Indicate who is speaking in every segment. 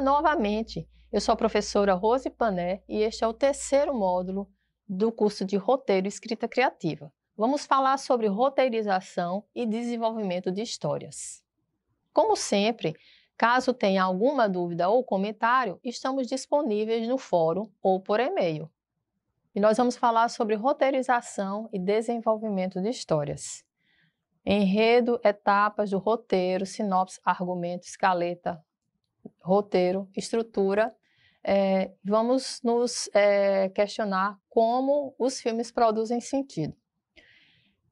Speaker 1: novamente, eu sou a professora Rose Pané e este é o terceiro módulo do curso de Roteiro e Escrita Criativa. Vamos falar sobre roteirização e desenvolvimento de histórias. Como sempre, caso tenha alguma dúvida ou comentário, estamos disponíveis no fórum ou por e-mail. E nós vamos falar sobre roteirização e desenvolvimento de histórias. Enredo, etapas do roteiro, sinopse, argumento, escaleta, roteiro, estrutura, é, vamos nos é, questionar como os filmes produzem sentido.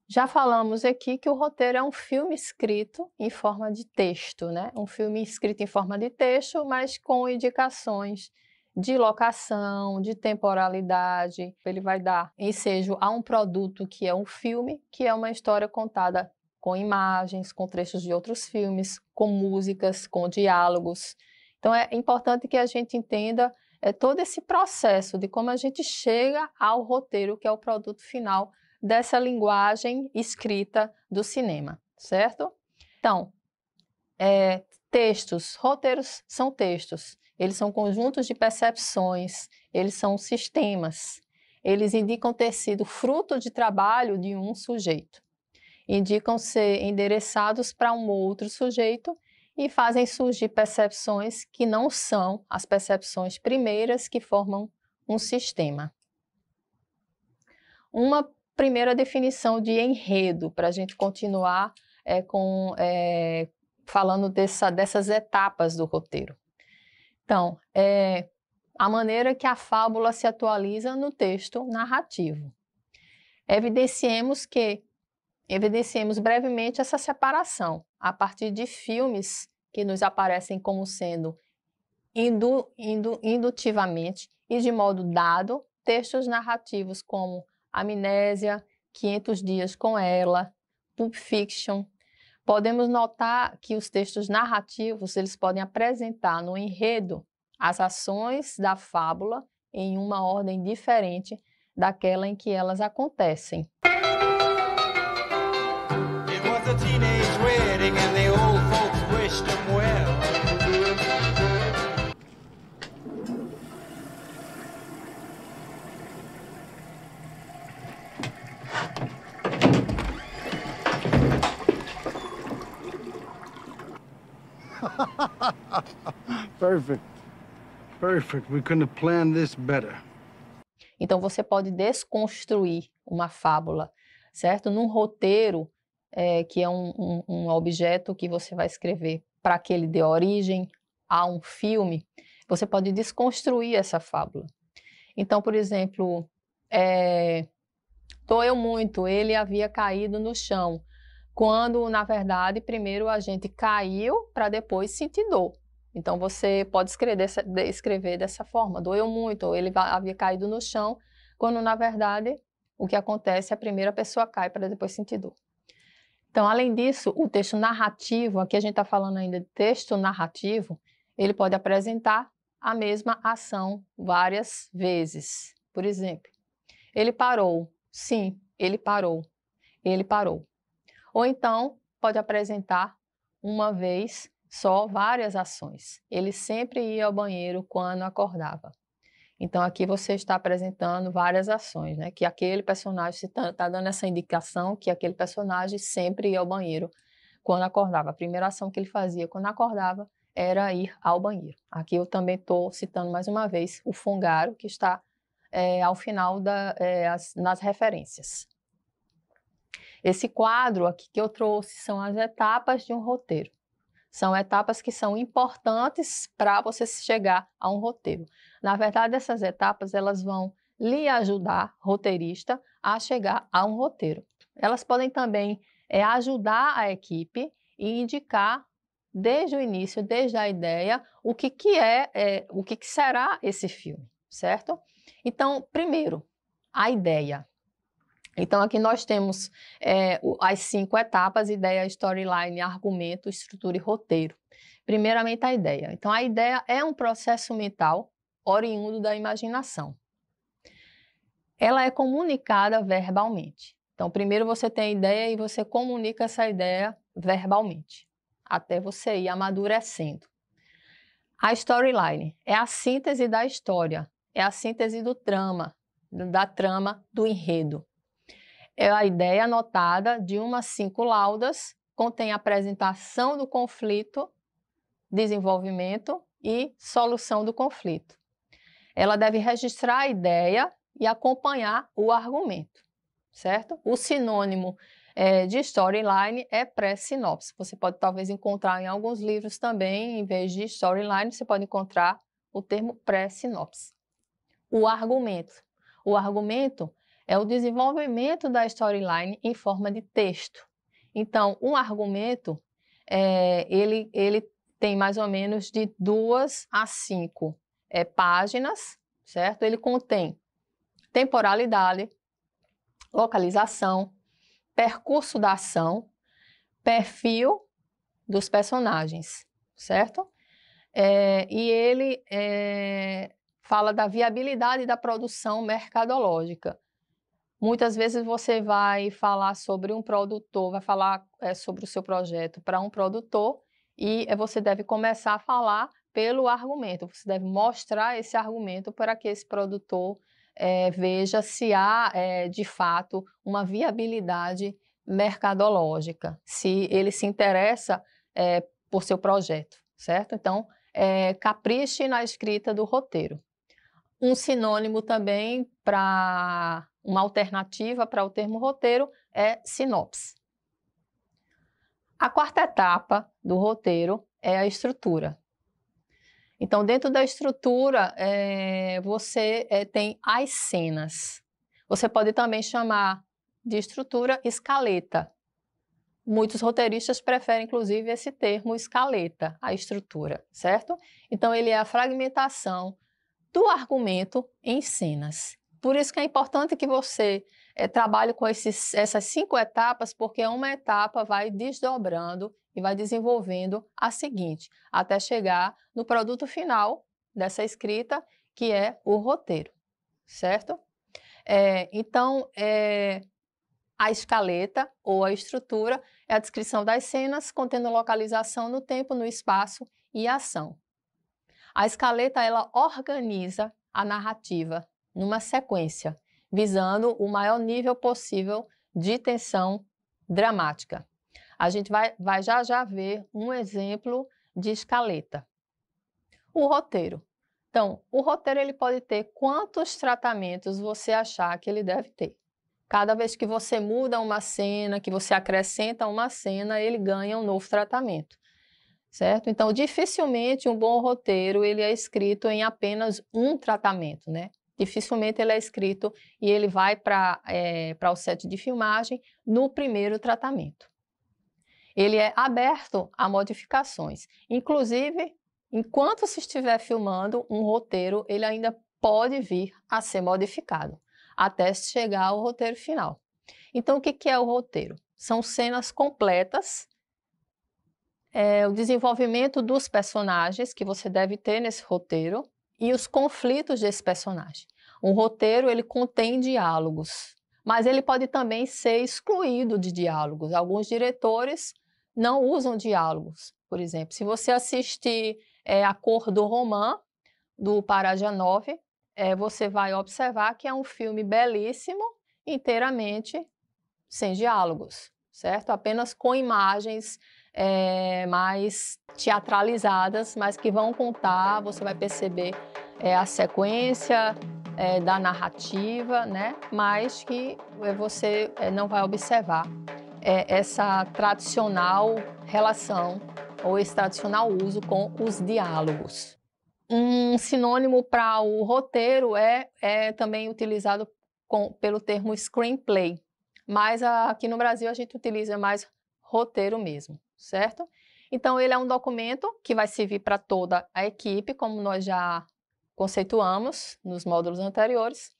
Speaker 1: Já falamos aqui que o roteiro é um filme escrito em forma de texto, né? Um filme escrito em forma de texto, mas com indicações de locação, de temporalidade. Ele vai dar ensejo a um produto que é um filme, que é uma história contada com imagens, com trechos de outros filmes, com músicas, com diálogos. Então é importante que a gente entenda é, todo esse processo de como a gente chega ao roteiro, que é o produto final dessa linguagem escrita do cinema, certo? Então, é, textos, roteiros são textos, eles são conjuntos de percepções, eles são sistemas, eles indicam ter sido fruto de trabalho de um sujeito indicam ser endereçados para um outro sujeito e fazem surgir percepções que não são as percepções primeiras que formam um sistema. Uma primeira definição de enredo, para a gente continuar é, com, é, falando dessa, dessas etapas do roteiro. Então, é a maneira que a fábula se atualiza no texto narrativo. Evidenciemos que Evidenciemos brevemente essa separação a partir de filmes que nos aparecem como sendo indu, indu, indutivamente e de modo dado textos narrativos como Amnésia, 500 Dias com Ela, Pulp Fiction. Podemos notar que os textos narrativos eles podem apresentar no enredo as ações da fábula em uma ordem diferente daquela em que elas acontecem. Perfect. Perfect. We couldn't have planned this better. Então você pode desconstruir uma fábula, certo? Num roteiro é, que é um, um, um objeto que você vai escrever para que ele dê origem a um filme, você pode desconstruir essa fábula. Então, por exemplo, é, doeu muito, ele havia caído no chão. Quando, na verdade, primeiro a gente caiu para depois sentir dor. Então você pode escrever, dessa forma: doeu muito, ele havia caído no chão, quando na verdade o que acontece é a primeira pessoa cai para depois sentir dor. Então, além disso, o texto narrativo, aqui a gente está falando ainda de texto narrativo, ele pode apresentar a mesma ação várias vezes. Por exemplo, ele parou. Sim, ele parou. Ele parou. Ou então pode apresentar uma vez só várias ações. Ele sempre ia ao banheiro quando acordava. Então aqui você está apresentando várias ações, né? Que aquele personagem está dando essa indicação que aquele personagem sempre ia ao banheiro quando acordava. A primeira ação que ele fazia quando acordava era ir ao banheiro. Aqui eu também estou citando mais uma vez o fungaro que está é, ao final da, é, as, nas referências. Esse quadro aqui que eu trouxe são as etapas de um roteiro. São etapas que são importantes para você chegar a um roteiro. Na verdade, essas etapas elas vão lhe ajudar, roteirista, a chegar a um roteiro. Elas podem também é, ajudar a equipe e indicar desde o início, desde a ideia, o que, que é, é o que, que será esse filme, certo? Então, primeiro, a ideia. Então, aqui nós temos é, as cinco etapas: ideia, storyline, argumento, estrutura e roteiro. Primeiramente, a ideia. Então, a ideia é um processo mental oriundo da imaginação. Ela é comunicada verbalmente. Então, primeiro você tem a ideia e você comunica essa ideia verbalmente, até você ir amadurecendo. A storyline é a síntese da história, é a síntese do trama, da trama do enredo é a ideia anotada de umas cinco laudas, contém a apresentação do conflito, desenvolvimento e solução do conflito. Ela deve registrar a ideia e acompanhar o argumento, certo? O sinônimo é, de storyline é pré-sinopse. Você pode talvez encontrar em alguns livros também, em vez de storyline, você pode encontrar o termo pré-sinopse. O argumento. O argumento é o desenvolvimento da storyline em forma de texto. Então, um argumento, é, ele, ele tem mais ou menos de duas a cinco é, páginas, certo? Ele contém temporalidade, localização, percurso da ação, perfil dos personagens, certo? É, e ele é, fala da viabilidade da produção mercadológica. Muitas vezes você vai falar sobre um produtor, vai falar é, sobre o seu projeto para um produtor e eh, você deve começar a falar pelo argumento, você deve mostrar esse argumento para que esse produtor é, veja se há, é, de fato, uma viabilidade mercadológica, se ele se interessa é, por seu projeto, certo? Então, capriche na escrita do roteiro. Um sinônimo também para uma alternativa para o termo roteiro é sinopse. A quarta etapa do roteiro é a estrutura. Então, dentro da estrutura, é, você é, tem as cenas. Você pode também chamar de estrutura escaleta. Muitos roteiristas preferem, inclusive, esse termo escaleta, a estrutura, certo? Então, ele é a fragmentação do argumento em cenas. Por isso que é importante que você é, trabalhe com esses, essas cinco etapas, porque uma etapa vai desdobrando e vai desenvolvendo a seguinte, até chegar no produto final dessa escrita, que é o roteiro, certo? É, então, é, a escaleta ou a estrutura é a descrição das cenas, contendo localização no tempo, no espaço e ação. A escaleta ela organiza a narrativa numa sequência, visando o maior nível possível de tensão dramática. A gente vai, vai já já ver um exemplo de escaleta. O roteiro. Então, o roteiro ele pode ter quantos tratamentos você achar que ele deve ter. Cada vez que você muda uma cena, que você acrescenta uma cena, ele ganha um novo tratamento. Certo? Então, dificilmente um bom roteiro ele é escrito em apenas um tratamento, né? Dificilmente ele é escrito e ele vai para é, eh, o set de filmagem no primeiro tratamento. Ele é aberto a modificações. Inclusive, enquanto se estiver filmando um roteiro, ele ainda pode vir a ser modificado, até chegar ao roteiro final. Então, o que é o roteiro? São cenas completas é, o desenvolvimento dos personagens que você deve ter nesse roteiro, e os conflitos desse personagem. Um roteiro ele contém diálogos, mas ele pode também ser excluído de diálogos. Alguns diretores não usam diálogos, por exemplo. Se você assistir é, A Cor do Romã, do Parajanov, é, você vai observar que é um filme belíssimo, inteiramente sem diálogos, certo? Apenas com imagens é, mais teatralizadas, mas que vão contar, você vai perceber é, a sequência é, da narrativa, né? mas que você não vai observar essa tradicional relação ou esse tradicional uso com os diálogos. Um sinônimo para o roteiro é, é também utilizado com, pelo termo screenplay, mas a, aqui no Brasil a gente utiliza mais roteiro mesmo certo? Então, ele é um documento que vai servir para toda a equipe, como nós já conceituamos nos módulos anteriores.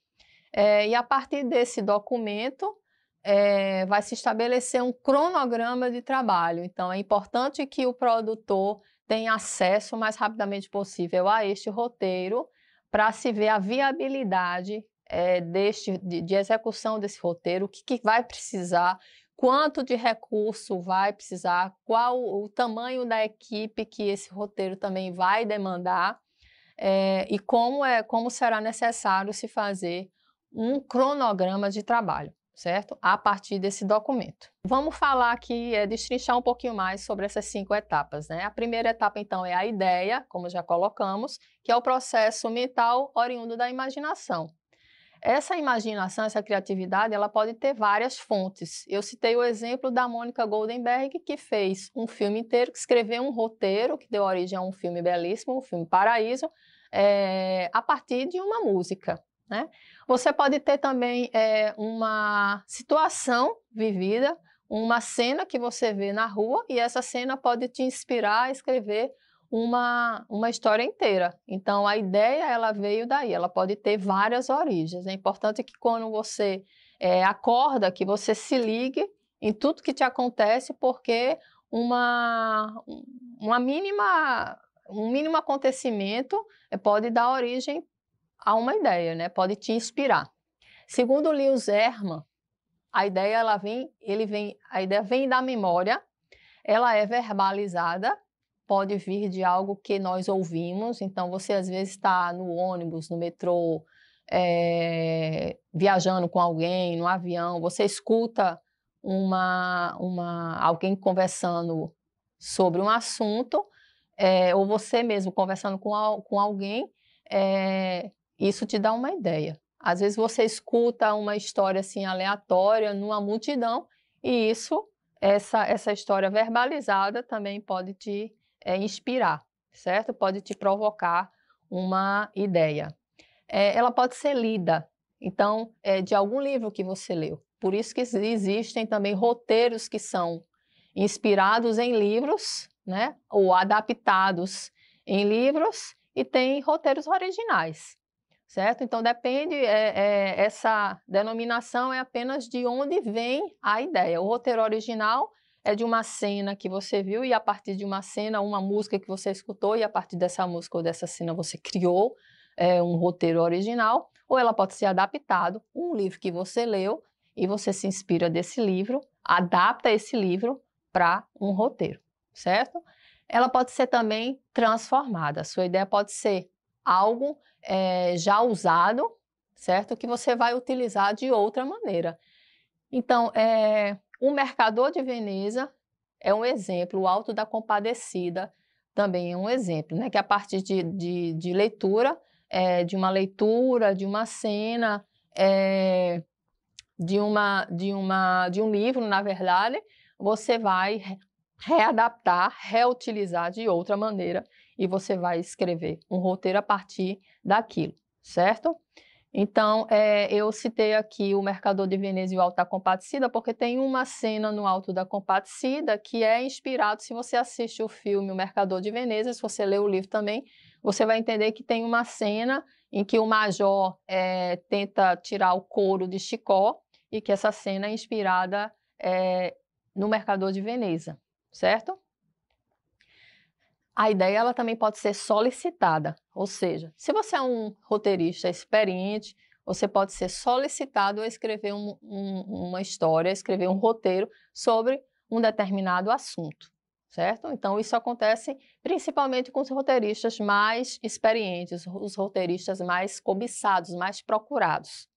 Speaker 1: É, e a partir desse documento, é, vai se estabelecer um cronograma de trabalho. Então, é importante que o produtor tenha acesso o mais rapidamente possível a este roteiro para se ver a viabilidade é, deste, de, de, execução desse roteiro, o que, que vai precisar, quanto de recurso vai precisar, qual o tamanho da equipe que esse roteiro também vai demandar é, e como, é, como será necessário se fazer um cronograma de trabalho, certo? A partir desse documento. Vamos falar aqui, é, destrinchar um pouquinho mais sobre essas cinco etapas, né? A primeira etapa, então, é a ideia, como já colocamos, que é o processo mental oriundo da imaginação. Essa imaginação, essa criatividade, ela pode ter várias fontes. Eu citei o exemplo da Mônica Goldenberg, que fez um filme inteiro, que escreveu um roteiro que deu origem a um filme belíssimo, um filme Paraíso, é, a partir de uma música. Né? Você pode ter também é, uma situação vivida, uma cena que você vê na rua, e essa cena pode te inspirar a escrever uma, uma história inteira. Então, a ideia ela veio daí, ela pode ter várias origens. É importante que quando você é, acorda, que você se ligue em tudo que te acontece, porque uma, uma mínima, um mínimo acontecimento é, pode dar origem a uma ideia, né? pode te inspirar. Segundo Leo Zerman a ideia ela vem, ele vem, a ideia vem da memória, ela é verbalizada pode vir de algo que nós ouvimos. Então, você às vezes está no ônibus, no metrô, é, viajando com alguém, no avião, você escuta uma, uma alguém conversando sobre um assunto, é, ou você mesmo conversando com, com alguém, é, isso te dá uma ideia. Às vezes você escuta uma história assim aleatória numa multidão e isso, essa, essa história verbalizada também pode te é, inspirar, certo? Pode te provocar uma ideia. É, ela pode ser lida, então, é de algum livro que você leu. Por isso que existem também roteiros que são inspirados em livros, né? Ou adaptados em livros e tem roteiros originais, certo? Então depende, é, é, essa denominação é apenas de onde vem a ideia. O roteiro original é de uma cena que você viu e a partir de uma cena, uma música que você escutou e a partir dessa música ou dessa cena você criou é, um roteiro original, ou ela pode ser adaptado, um livro que você leu e você se inspira desse livro, adapta esse livro para um roteiro, certo? Ela pode ser também transformada. A sua ideia pode ser algo é, já usado, certo? Que você vai utilizar de outra maneira. Então, é, o Mercador de Veneza é um exemplo, o Alto da Compadecida também é um exemplo, né? que a partir de, de, de leitura, é, de uma leitura, de uma cena, é, de, uma, de, uma, de um livro, na verdade, você vai readaptar, reutilizar de outra maneira e você vai escrever um roteiro a partir daquilo, certo? Então, é, eu citei aqui o Mercador de Veneza e o Alto da Compadecida, porque tem uma cena no Alto da Compadecida que é inspirado, se você assiste o filme O Mercador de Veneza, se você lê o livro também, você vai entender que tem uma cena em que o major é, tenta tirar o couro de Chicó e que essa cena é inspirada é, no Mercador de Veneza, certo? A ideia ela também pode ser solicitada, ou seja, se você é um roteirista experiente, você pode ser solicitado a escrever um, um, uma história, escrever um roteiro sobre um determinado assunto, certo? Então, isso acontece principalmente com os roteiristas mais experientes, os roteiristas mais cobiçados, mais procurados.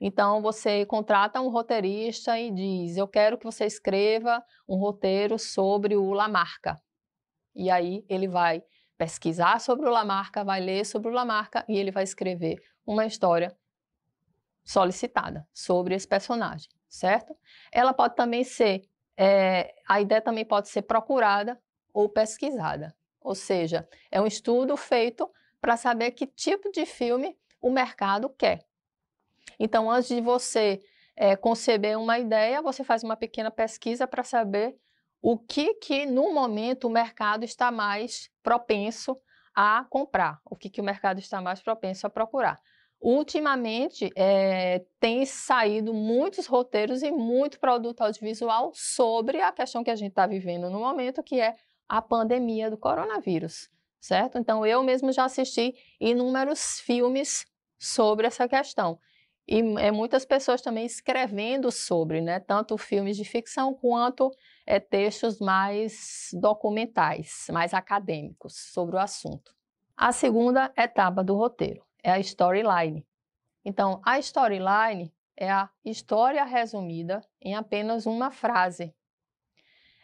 Speaker 1: Então, você contrata um roteirista e diz: Eu quero que você escreva um roteiro sobre o Lamarca. E aí ele vai pesquisar sobre o Lamarca, vai ler sobre o Lamarca e ele vai escrever uma história solicitada sobre esse personagem, certo? Ela pode também ser, é, a ideia também pode ser procurada ou pesquisada, ou seja, é um estudo feito para saber que tipo de filme o mercado quer. Então, antes de você é, conceber uma ideia, você faz uma pequena pesquisa para saber o que que no momento o mercado está mais propenso a comprar, o que que o mercado está mais propenso a procurar. Ultimamente é, tem saído muitos roteiros e muito produto audiovisual sobre a questão que a gente está vivendo no momento, que é a pandemia do coronavírus, certo? Então eu mesmo já assisti inúmeros filmes sobre essa questão. E é, muitas pessoas também escrevendo sobre, né? Tanto filmes de ficção quanto é, textos mais documentais, mais acadêmicos sobre o assunto. A segunda etapa é do roteiro é a storyline. Então, a storyline é a história resumida em apenas uma frase.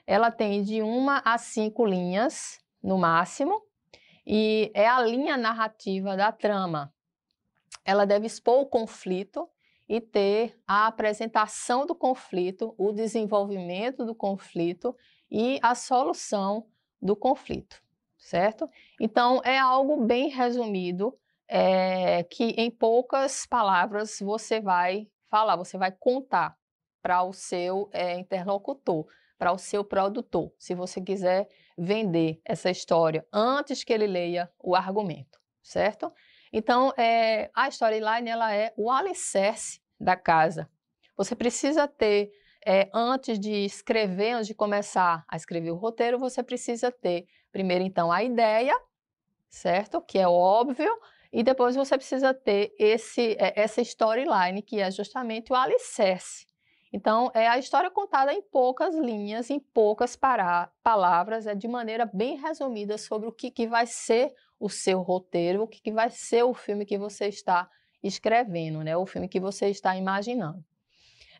Speaker 1: Ela tem de uma a cinco linhas, no máximo, e é a linha narrativa da trama. Ela deve expor o conflito e ter a apresentação do conflito, o desenvolvimento do conflito e a solução do conflito, certo? Então, é algo bem resumido, é, que em poucas palavras você vai falar, você vai contar para o seu é, interlocutor, para o seu produtor, se você quiser vender essa história antes que ele leia o argumento, certo? Então, é, a storyline ela é o alicerce da casa. Você precisa ter, é, antes de escrever, antes de começar a escrever o roteiro, você precisa ter, primeiro, então, a ideia, certo? Que é óbvio. E depois você precisa ter esse, eh, essa storyline, que é justamente o alicerce. Então, é a história contada em poucas linhas, em poucas palavras, é de maneira bem resumida sobre o que, que vai ser o seu roteiro, o que vai ser o filme que você está escrevendo, né? o filme que você está imaginando.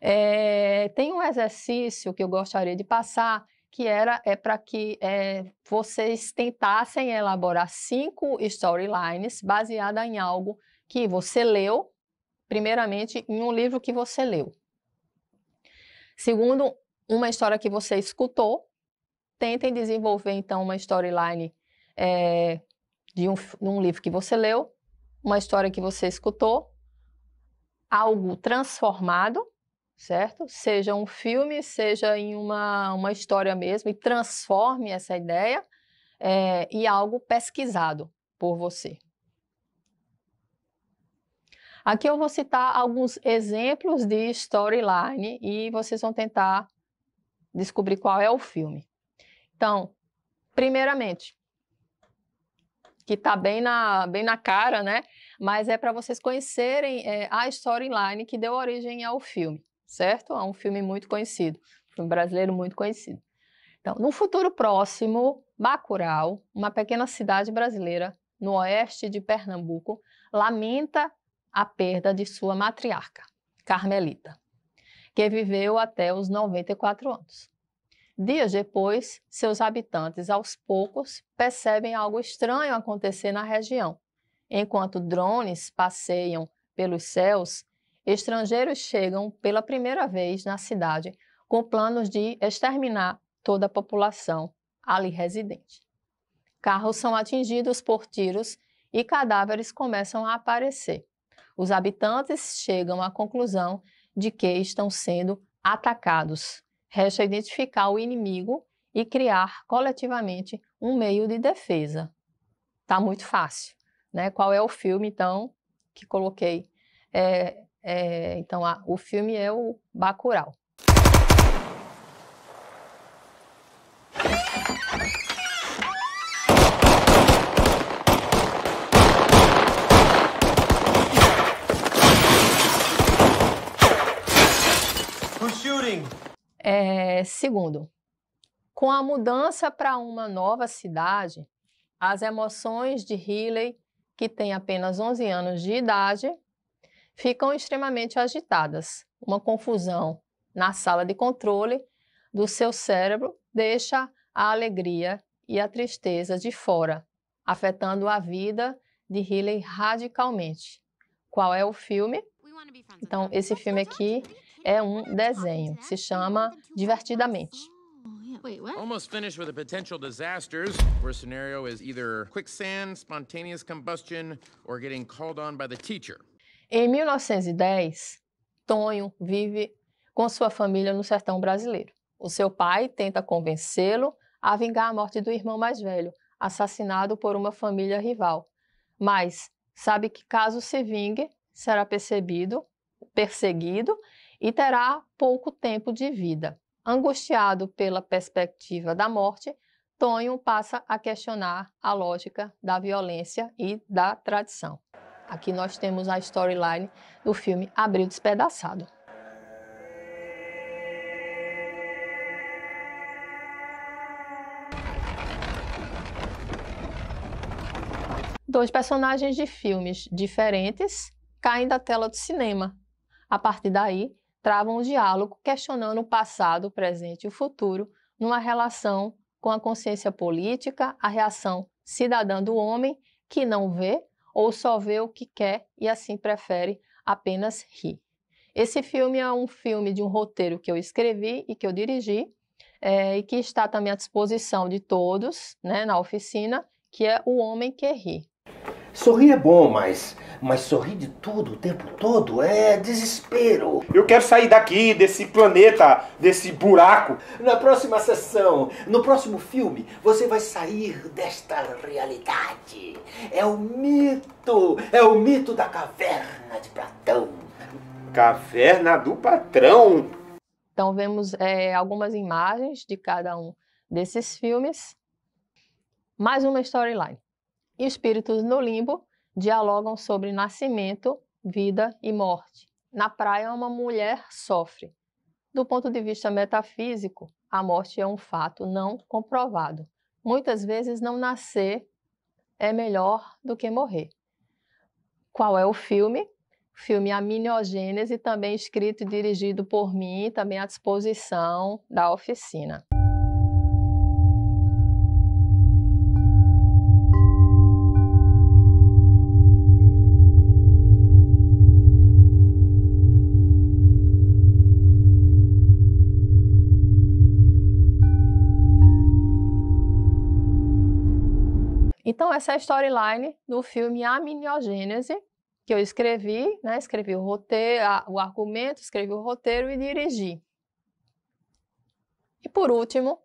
Speaker 1: É, tem um exercício que eu gostaria de passar, que era é para que é, vocês tentassem elaborar cinco storylines baseada em algo que você leu, primeiramente em um livro que você leu. Segundo, uma história que você escutou. Tentem desenvolver então uma storyline é, de um, um livro que você leu, uma história que você escutou, algo transformado, certo? Seja um filme, seja em uma, uma história mesmo, e transforme essa ideia é, em algo pesquisado por você. Aqui eu vou citar alguns exemplos de storyline e vocês vão tentar descobrir qual é o filme. Então, primeiramente, que está bem na, bem na cara, né? Mas é para vocês conhecerem é, a storyline que deu origem ao filme, certo? É um filme muito conhecido, um filme brasileiro muito conhecido. Então, no futuro próximo, Bacurau, uma pequena cidade brasileira no oeste de Pernambuco, lamenta a perda de sua matriarca, Carmelita, que viveu até os 94 anos. Dias depois, seus habitantes, aos poucos, percebem algo estranho acontecer na região. Enquanto drones passeiam pelos céus, estrangeiros chegam pela primeira vez na cidade com planos de exterminar toda a população ali residente. Carros são atingidos por tiros e cadáveres começam a aparecer. Os habitantes chegam à conclusão de que estão sendo atacados Resta identificar o inimigo e criar coletivamente um meio de defesa. Tá muito fácil, né? Qual é o filme então que coloquei? É, é, então a, o filme é o Bacurau. É, segundo, com a mudança para uma nova cidade, as emoções de Riley, que tem apenas 11 anos de idade, ficam extremamente agitadas. Uma confusão na sala de controle do seu cérebro deixa a alegria e a tristeza de fora, afetando a vida de Riley radicalmente. Qual é o filme? Então, esse filme aqui é um desenho que se chama Divertidamente. Almost finished with the potential disasters. scenario is either quicksand, spontaneous combustion, or getting called on by the teacher. Em 1910, Tonho vive com sua família no sertão brasileiro. O seu pai tenta convencê-lo a vingar a morte do irmão mais velho, assassinado por uma família rival. Mas sabe que caso se vingue, será percebido, perseguido e terá pouco tempo de vida. Angustiado pela perspectiva da morte, Tonho passa a questionar a lógica da violência e da tradição. Aqui nós temos a storyline do filme Abril Despedaçado. Dois personagens de filmes diferentes caem da tela do cinema. A partir daí, travam o diálogo, questionando o passado, o presente e o futuro, numa relação com a consciência política, a reação cidadã do homem que não vê ou só vê o que quer e assim prefere apenas rir. Esse filme é um filme de um roteiro que eu escrevi e que eu dirigi é, e que está também à disposição de todos né, na oficina, que é O Homem que Ri.
Speaker 2: Sorrir é bom, mas mas sorrir de tudo o tempo todo é desespero. Eu quero sair daqui, desse planeta, desse buraco. Na próxima sessão, no próximo filme, você vai sair desta realidade. É o
Speaker 1: mito,
Speaker 2: é o mito da
Speaker 1: caverna de
Speaker 2: Platão. Caverna do
Speaker 1: patrão. Então vemos é, algumas imagens de cada um desses filmes. Mais uma storyline e espíritos no limbo dialogam sobre nascimento, vida e morte. Na praia, uma mulher sofre. Do ponto de vista metafísico, a morte é um fato não comprovado. Muitas vezes, não nascer é melhor do que morrer. Qual é o filme? O filme A Miniogênese, também escrito e dirigido por mim, também à disposição da oficina. Então, essa é a storyline do filme A Miniogênese, que eu escrevi, né? Escrevi o roteiro, a, o argumento, escrevi o roteiro e dirigi. E por último,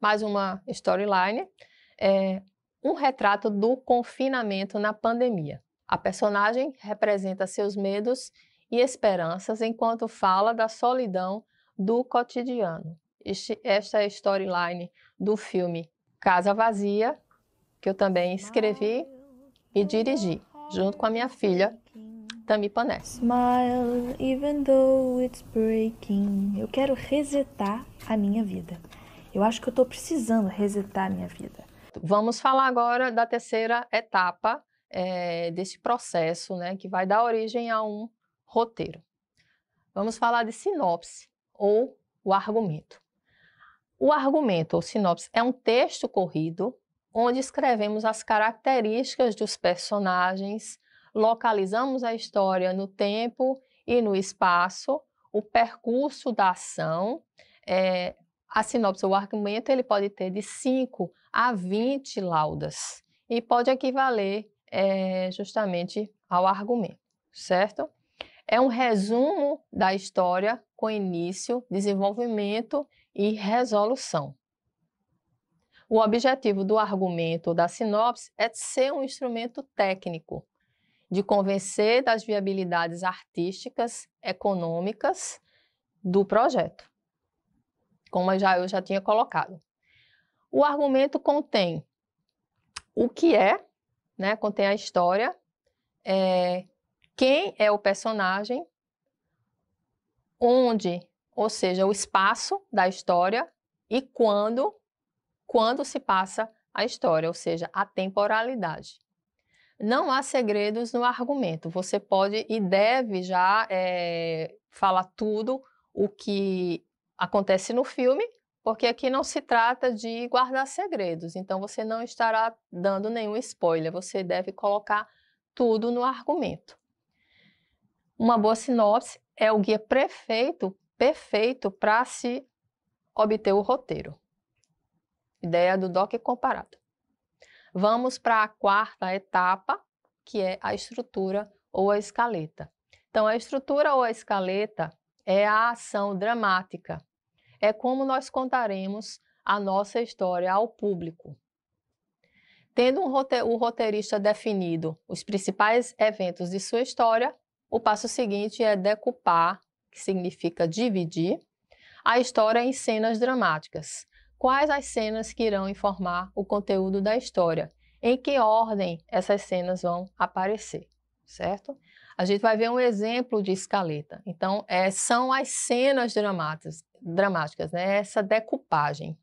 Speaker 1: mais uma storyline, é um retrato do confinamento na pandemia. A personagem representa seus medos e esperanças enquanto fala da solidão do cotidiano. Este, esta é a storyline do filme Casa Vazia, que eu também escrevi e dirigi, junto com a minha filha, Tami Pané. Smile, even though it's breaking. Eu quero resetar a minha vida. Eu acho que eu estou precisando resetar a minha vida. Vamos falar agora da terceira etapa é, desse processo, né, que vai dar origem a um roteiro. Vamos falar de sinopse ou o argumento. O argumento ou sinopse é um texto corrido onde escrevemos as características dos personagens, localizamos a história no tempo e no espaço, o percurso da ação. É, a sinopse ou argumento ele pode ter de 5 a 20 laudas e pode equivaler é, justamente ao argumento, certo? É um resumo da história com início, desenvolvimento e resolução. O objetivo do argumento ou da sinopse é ser um instrumento técnico de convencer das viabilidades artísticas, econômicas do projeto, como eu já, eu já tinha colocado. O argumento contém o que é, né, contém a história, é, quem é o personagem, onde, ou seja, o espaço da história e quando quando se passa a história, ou seja, a temporalidade. Não há segredos no argumento. Você pode e deve já é, falar tudo o que acontece no filme, porque aqui não se trata de guardar segredos. Então você não estará dando nenhum spoiler. Você deve colocar tudo no argumento. Uma boa sinopse é o guia prefeito, perfeito para se obter o roteiro ideia do DOC comparado. Vamos para a quarta etapa, que é a estrutura ou a escaleta. Então, a estrutura ou a escaleta é a ação dramática. É como nós contaremos a nossa história ao público. Tendo um rote o roteirista definido os principais eventos de sua história, o passo seguinte é decupar, que significa dividir, a história em cenas dramáticas quais as cenas que irão informar o conteúdo da história, em que ordem essas cenas vão aparecer, certo? A gente vai ver um exemplo de escaleta. Então, é, são as cenas dramáticas, dramáticas né? essa decupagem.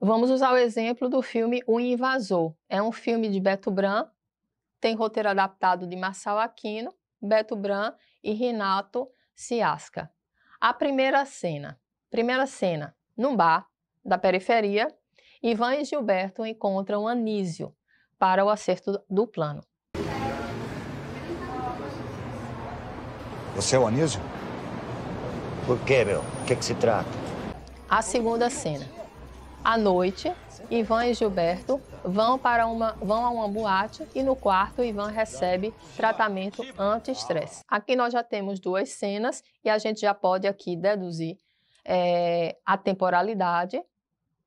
Speaker 1: Vamos usar o exemplo do filme O Invasor. É um filme de Beto Bran, tem roteiro adaptado de Marçal Aquino, Beto Bran e Renato Ciasca. A primeira cena. Primeira cena. Num bar da periferia, Ivan e Gilberto encontram Anísio para o acerto do plano. Você é o Anísio? Por quê, meu? O que, é que se trata? A segunda cena. À noite, Ivan e Gilberto vão, para uma, vão a uma boate e no quarto Ivan recebe tratamento anti-estresse. Aqui nós já temos duas cenas e a gente já pode aqui deduzir é, a temporalidade,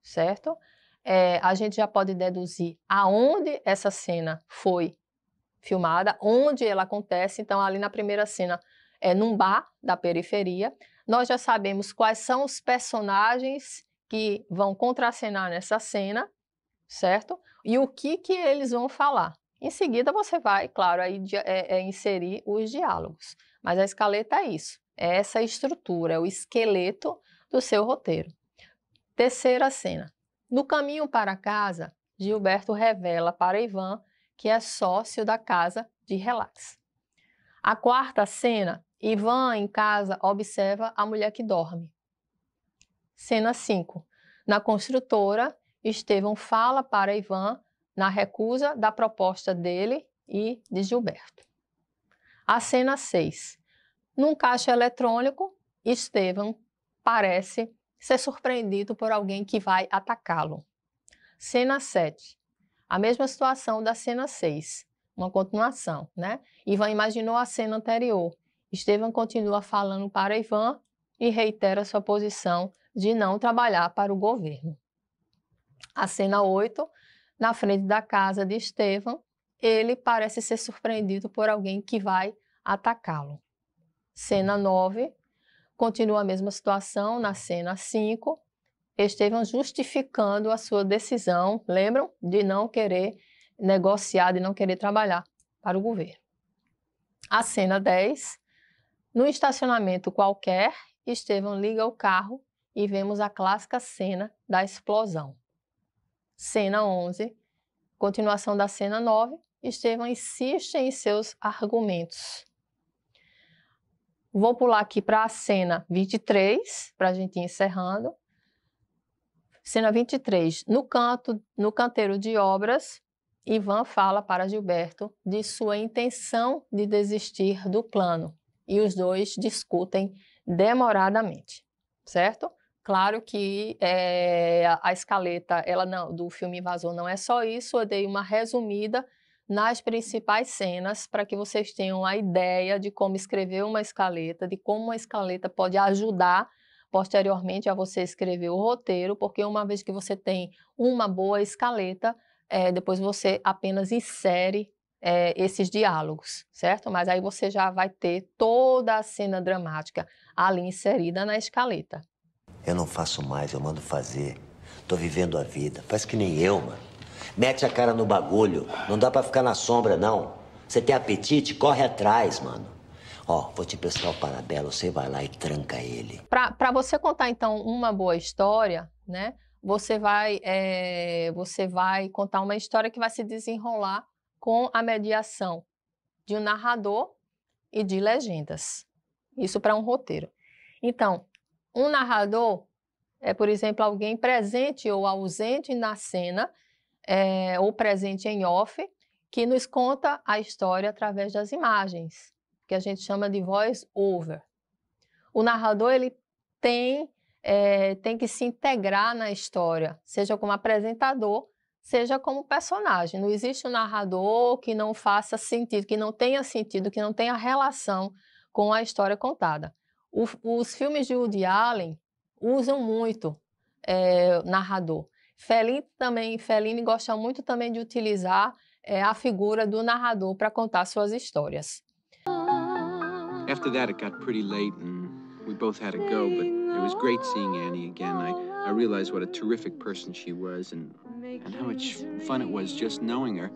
Speaker 1: certo? É, a gente já pode deduzir aonde essa cena foi filmada, onde ela acontece. Então, ali na primeira cena, é num bar da periferia. Nós já sabemos quais são os personagens que vão contracenar nessa cena, certo? E o que, que eles vão falar. Em seguida, você vai, claro, aí, é, é, inserir os diálogos. Mas a escaleta é isso. É essa estrutura, é o esqueleto do seu roteiro. Terceira cena. No caminho para casa, Gilberto revela para Ivan que é sócio da casa de relax. A quarta cena, Ivan em casa observa a mulher que dorme. Cena 5. Na construtora, Estevão fala para Ivan na recusa da proposta dele e de Gilberto. A cena 6. Num caixa eletrônico, Estevam parece ser surpreendido por alguém que vai atacá-lo. Cena 7. A mesma situação da cena 6, uma continuação, né? Ivan imaginou a cena anterior. Estevam continua falando para Ivan e reitera sua posição de não trabalhar para o governo. A cena 8, na frente da casa de Estevam, ele parece ser surpreendido por alguém que vai atacá-lo. Cena 9, continua a mesma situação na cena 5. Estevão justificando a sua decisão, lembram? De não querer negociar, de não querer trabalhar para o governo. A cena 10, no estacionamento qualquer, Estevão liga o carro e vemos a clássica cena da explosão. Cena 11, continuação da cena 9, Estevão insiste em seus argumentos. Vou pular aqui para a cena 23, para a gente ir encerrando. Cena 23. No canto, no canteiro de obras, Ivan fala para Gilberto de sua intenção de desistir do plano e os dois discutem demoradamente, certo? Claro que é, a escaleta ela não, do filme Invasor não é só isso, eu dei uma resumida nas principais cenas para que vocês tenham a ideia de como escrever uma escaleta, de como uma escaleta pode ajudar posteriormente a você escrever o roteiro, porque uma vez que você tem uma boa escaleta, é, depois você apenas insere é, esses diálogos, certo? Mas aí você já vai ter toda a cena dramática ali inserida na escaleta. Eu não faço mais, eu mando fazer. Tô vivendo a vida. Faz que nem eu, mano. Mete a cara no bagulho. Não dá para ficar na sombra, não. Você tem apetite? Corre atrás, mano. Ó, vou te emprestar o parabelo, você vai lá e tranca ele. Para você contar, então, uma boa história, né? Você vai, é, você vai contar uma história que vai se desenrolar com a mediação de um narrador e de legendas. Isso para um roteiro. Então, um narrador é, por exemplo, alguém presente ou ausente na cena é, o presente em off, que nos conta a história através das imagens, que a gente chama de voice over. O narrador ele tem é, tem que se integrar na história, seja como apresentador, seja como personagem. Não existe um narrador que não faça sentido, que não tenha sentido, que não tenha relação com a história contada. O, os filmes de Woody Allen usam muito é, narrador. Felini também, Fellini gosta muito também de utilizar é, a figura do narrador para contar suas histórias. After that it got pretty late
Speaker 2: and we both had to go, but it was great seeing Annie again. I, I realized what a terrific person she was and, and how much fun it was just knowing her.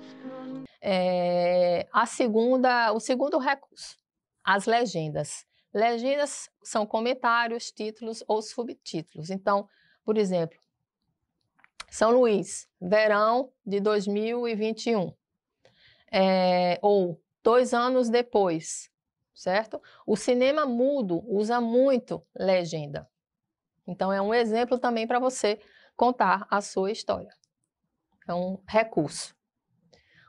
Speaker 1: É, a segunda, o segundo recurso, as legendas. Legendas são comentários, títulos ou subtítulos. Então, por exemplo, são Luís, verão de 2021. É, ou dois anos depois, certo? O cinema mudo usa muito legenda. Então, é um exemplo também para você contar a sua história. É um recurso.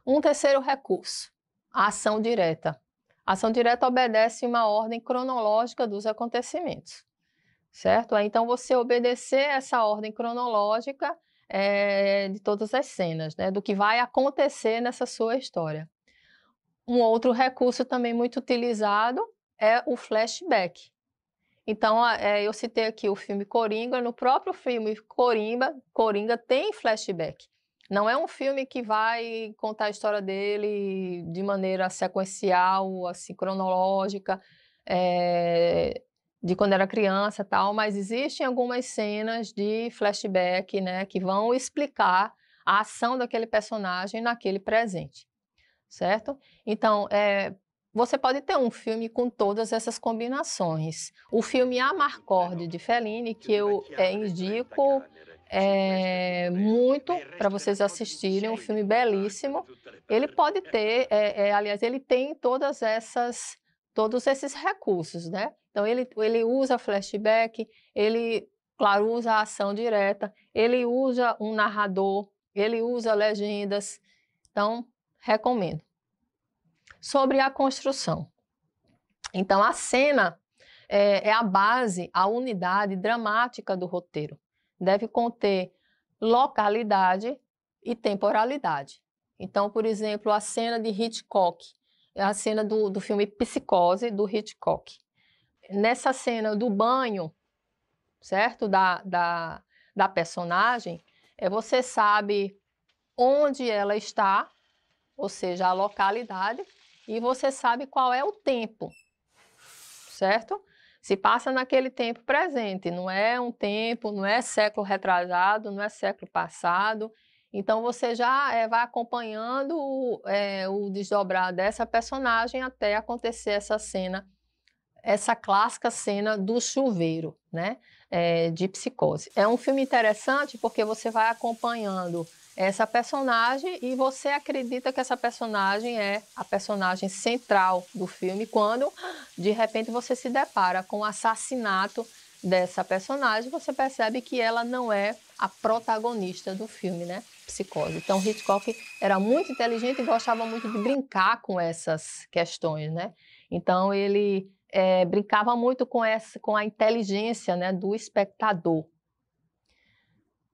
Speaker 1: Um terceiro recurso, a ação direta. A ação direta obedece uma ordem cronológica dos acontecimentos, certo? Então, você obedecer essa ordem cronológica é, de todas as cenas, né, do que vai acontecer nessa sua história. Um outro recurso também muito utilizado é o flashback. Então, é, eu citei aqui o filme Coringa. No próprio filme Coringa, Coringa tem flashback. Não é um filme que vai contar a história dele de maneira sequencial, assim, cronológica. É, de quando era criança tal, mas existem algumas cenas de flashback, né, que vão explicar a ação daquele personagem naquele presente, certo? Então, é, você pode ter um filme com todas essas combinações. O filme A Marcorde de Fellini, que eu é, indico é, muito para vocês assistirem, um filme belíssimo. Ele pode ter, é, é, aliás, ele tem todas essas todos esses recursos, né? Então, ele, ele usa flashback, ele, claro, usa a ação direta, ele usa um narrador, ele usa legendas. Então, recomendo. Sobre a construção. Então, a cena é, é a base, a unidade dramática do roteiro. Deve conter localidade e temporalidade. Então, por exemplo, a cena de Hitchcock, é a cena do, do filme Psicose, do Hitchcock. Nessa cena do banho, certo? Da, da, da personagem, é, você sabe onde ela está, ou seja, a localidade, e você sabe qual é o tempo, certo? Se passa naquele tempo presente, não é um tempo, não é século retrasado, não é século passado, então você já é, vai acompanhando o, é, o, desdobrar dessa personagem até acontecer essa cena, essa clássica cena do chuveiro, né? É, de psicose. É um filme interessante porque você vai acompanhando essa personagem e você acredita que essa personagem é a personagem central do filme quando de repente você se depara com o assassinato dessa personagem, você percebe que ela não é a protagonista do filme, né? psicose. Então, Hitchcock era muito inteligente e gostava muito de brincar com essas questões, né? Então, ele é, brincava muito com, essa, com a inteligência né, do espectador.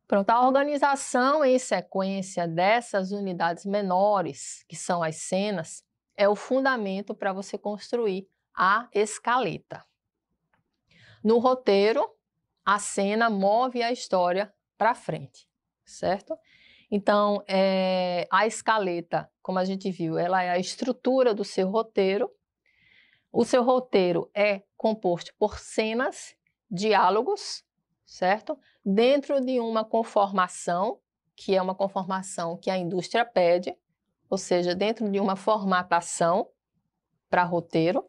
Speaker 1: Pronto, a organização em sequência dessas unidades menores, que são as cenas, é o fundamento para você construir a escaleta. No roteiro, a cena move a história para frente, certo? Então, é, a escaleta, como a gente viu, ela é a estrutura do seu roteiro. O seu roteiro é composto por cenas, diálogos, certo? Dentro de uma conformação, que é uma conformação que a indústria pede, ou seja, dentro de uma formatação para roteiro.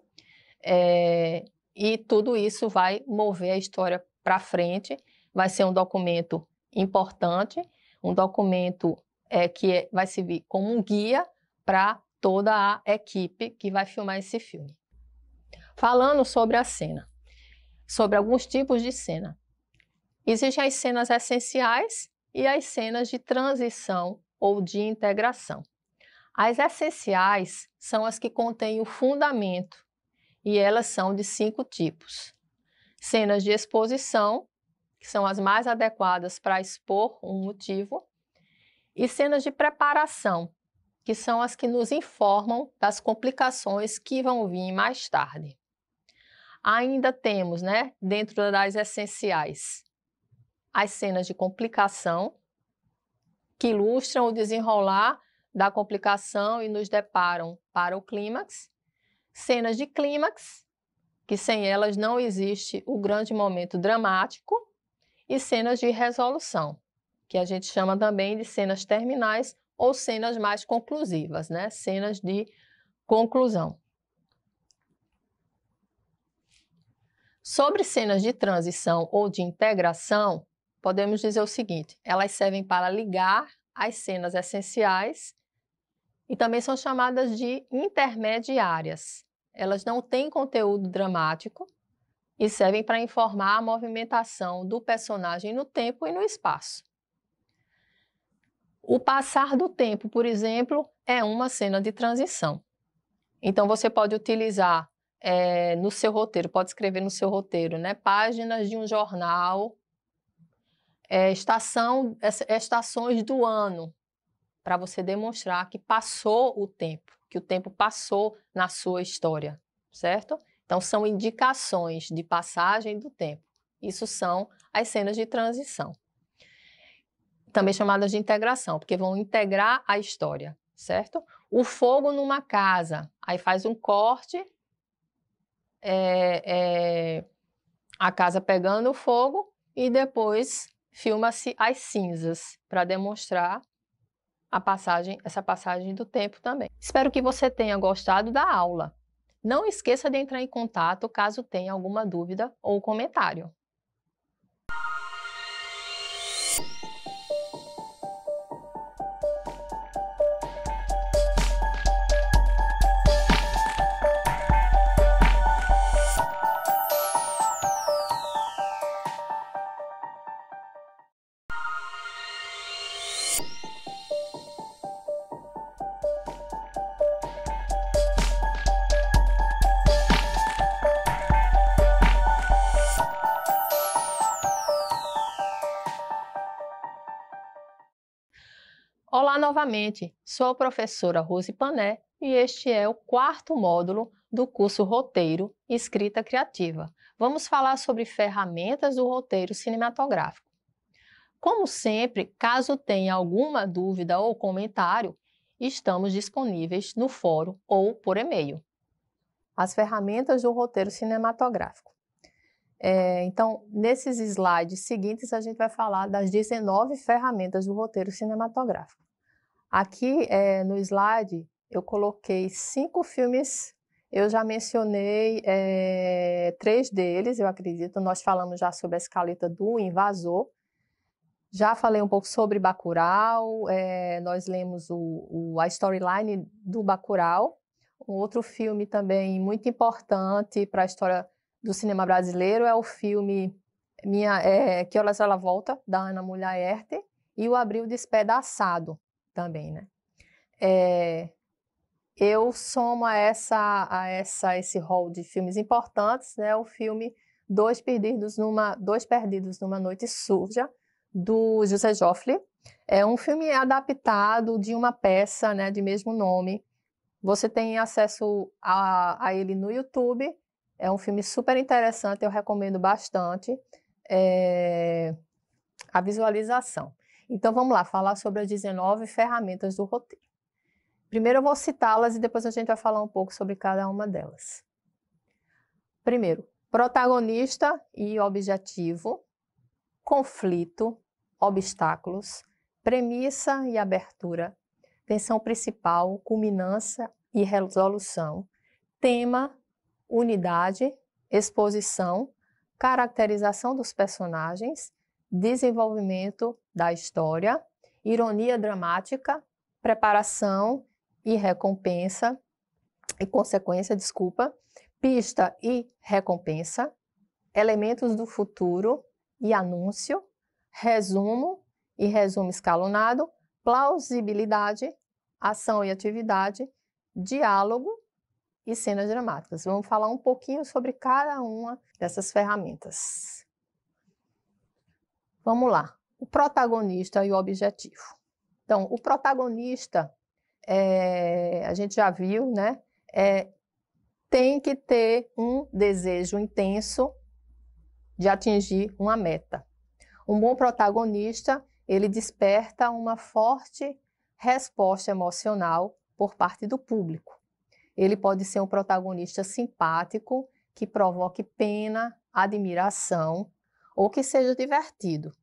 Speaker 1: É, e tudo isso vai mover a história para frente, vai ser um documento importante um documento é, que é, vai servir como um guia para toda a equipe que vai filmar esse filme. Falando sobre a cena, sobre alguns tipos de cena. Existem as cenas essenciais e as cenas de transição ou de integração. As essenciais são as que contêm o fundamento e elas são de cinco tipos: cenas de exposição, que são as mais adequadas para expor um motivo, e cenas de preparação, que são as que nos informam das complicações que vão vir mais tarde. Ainda temos, né, dentro das essenciais, as cenas de complicação, que ilustram o desenrolar da complicação e nos deparam para o clímax. Cenas de clímax, que sem elas não existe o grande momento dramático e cenas de resolução, que a gente chama também de cenas terminais ou cenas mais conclusivas, né? Cenas de conclusão. Sobre cenas de transição ou de integração, podemos dizer o seguinte: elas servem para ligar as cenas essenciais e também são chamadas de intermediárias. Elas não têm conteúdo dramático, e servem para informar a movimentação do personagem no tempo e no espaço. O passar do tempo, por exemplo, é uma cena de transição. Então, você pode utilizar é, no seu roteiro, pode escrever no seu roteiro, né? Páginas de um jornal, é, estação, estações do ano, para você demonstrar que passou o tempo, que o tempo passou na sua história, certo? Então, são indicações de passagem do tempo. Isso são as cenas de transição, também chamadas de integração, porque vão integrar a história, certo? O fogo numa casa, aí faz um corte, é, é, a casa pegando o fogo e depois filma-se as cinzas para demonstrar a passagem, essa passagem do tempo também. Espero que você tenha gostado da aula. Não esqueça de entrar em contato caso tenha alguma dúvida ou comentário. novamente, sou a professora Rose Pané e este é o quarto módulo do curso Roteiro e Escrita Criativa. Vamos falar sobre ferramentas do roteiro cinematográfico. Como sempre, caso tenha alguma dúvida ou comentário, estamos disponíveis no fórum ou por e-mail. As ferramentas do roteiro cinematográfico. É, então, nesses slides seguintes, a gente vai falar das 19 ferramentas do roteiro cinematográfico. Aqui é, no slide eu coloquei cinco filmes, eu já mencionei é, três deles, eu acredito. Nós falamos já sobre a escaleta do Invasor, já falei um pouco sobre Bacurau, é, nós lemos o, o, a storyline do Bacurau, um outro filme também muito importante para a história do cinema brasileiro é o filme minha, é, Que Horas Ela Volta, da Ana Mulher Erte, e o Abril Despedaçado, também, né? É, eu somo a essa a essa esse rol de filmes importantes, né, o filme Dois Perdidos numa Dois Perdidos numa Noite Suja do José Joffre. É um filme adaptado de uma peça, né, de mesmo nome. Você tem acesso a, a ele no YouTube. É um filme super interessante, eu recomendo bastante. É, a visualização. Então vamos lá, falar sobre as 19 ferramentas do roteiro. Primeiro eu vou citá-las e depois a gente vai falar um pouco sobre cada uma delas. Primeiro, protagonista e objetivo, conflito, obstáculos, premissa e abertura, tensão principal, culminância e resolução, tema, unidade, exposição, caracterização dos personagens desenvolvimento da história, ironia dramática, preparação e recompensa e consequência, desculpa, pista e recompensa, elementos do futuro e anúncio, resumo e resumo escalonado, plausibilidade, ação e atividade, diálogo e cenas dramáticas. Vamos falar um pouquinho sobre cada uma dessas ferramentas. Vamos lá. O protagonista e o objetivo. Então, o protagonista, é, a gente já viu, né? É, tem que ter um desejo intenso de atingir uma meta. Um bom protagonista, ele desperta uma forte resposta emocional por parte do público. Ele pode ser um protagonista simpático, que provoque pena, admiração ou que seja divertido.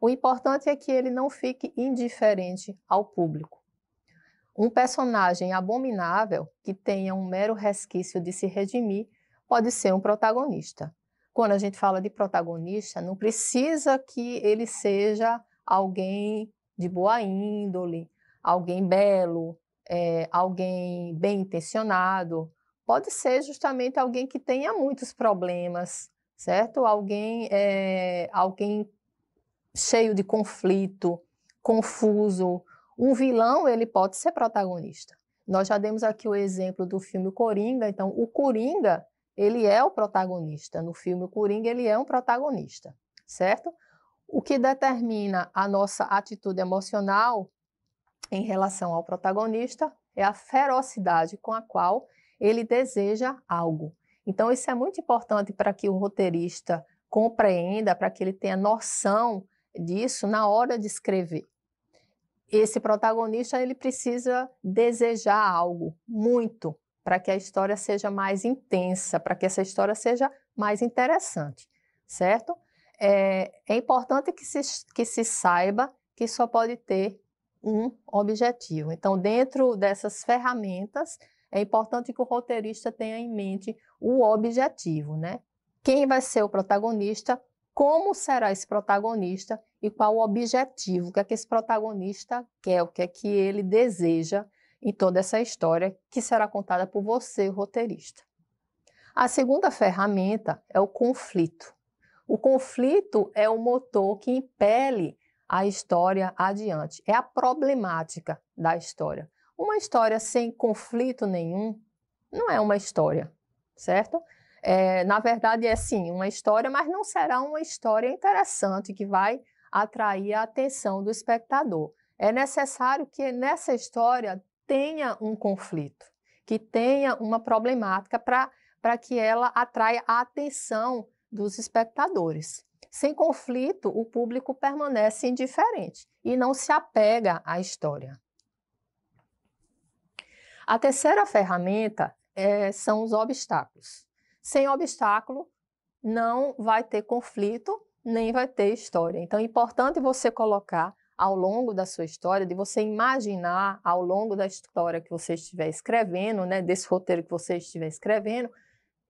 Speaker 1: O importante é que ele não fique indiferente ao público. Um personagem abominável que tenha um mero resquício de se redimir pode ser um protagonista. Quando a gente fala de protagonista, não precisa que ele seja alguém de boa índole, alguém belo, é, alguém bem intencionado. Pode ser justamente alguém que tenha muitos problemas, certo? Alguém, é, alguém cheio de conflito, confuso. Um vilão, ele pode ser protagonista. Nós já demos aqui o exemplo do filme Coringa, então o Coringa, ele é o protagonista. No filme Coringa, ele é um protagonista, certo? O que determina a nossa atitude emocional em relação ao protagonista é a ferocidade com a qual ele deseja algo. Então, isso é muito importante para que o roteirista compreenda, para que ele tenha noção disso na hora de escrever. Esse protagonista ele precisa desejar algo muito para que a história seja mais intensa, para que essa história seja mais interessante, certo? É, é importante que se, que se saiba que só pode ter um objetivo. Então, dentro dessas ferramentas, é importante que o roteirista tenha em mente o objetivo, né? Quem vai ser o protagonista, como será esse protagonista e qual o objetivo, o que é que esse protagonista quer, o que é que ele deseja em toda essa história que será contada por você, o roteirista. A segunda ferramenta é o conflito. O conflito é o motor que impele a história adiante, é a problemática da história. Uma história sem conflito nenhum não é uma história, certo? É, na verdade, é sim uma história, mas não será uma história interessante que vai atrair a atenção do espectador. É necessário que nessa história tenha um conflito, que tenha uma problemática para que ela atraia a atenção dos espectadores. Sem conflito, o público permanece indiferente e não se apega à história. A terceira ferramenta é, são os obstáculos. Sem obstáculo, não vai ter conflito, nem vai ter história. Então, é importante você colocar ao longo da sua história, de você imaginar ao longo da história que você estiver escrevendo, né, desse roteiro que você estiver escrevendo,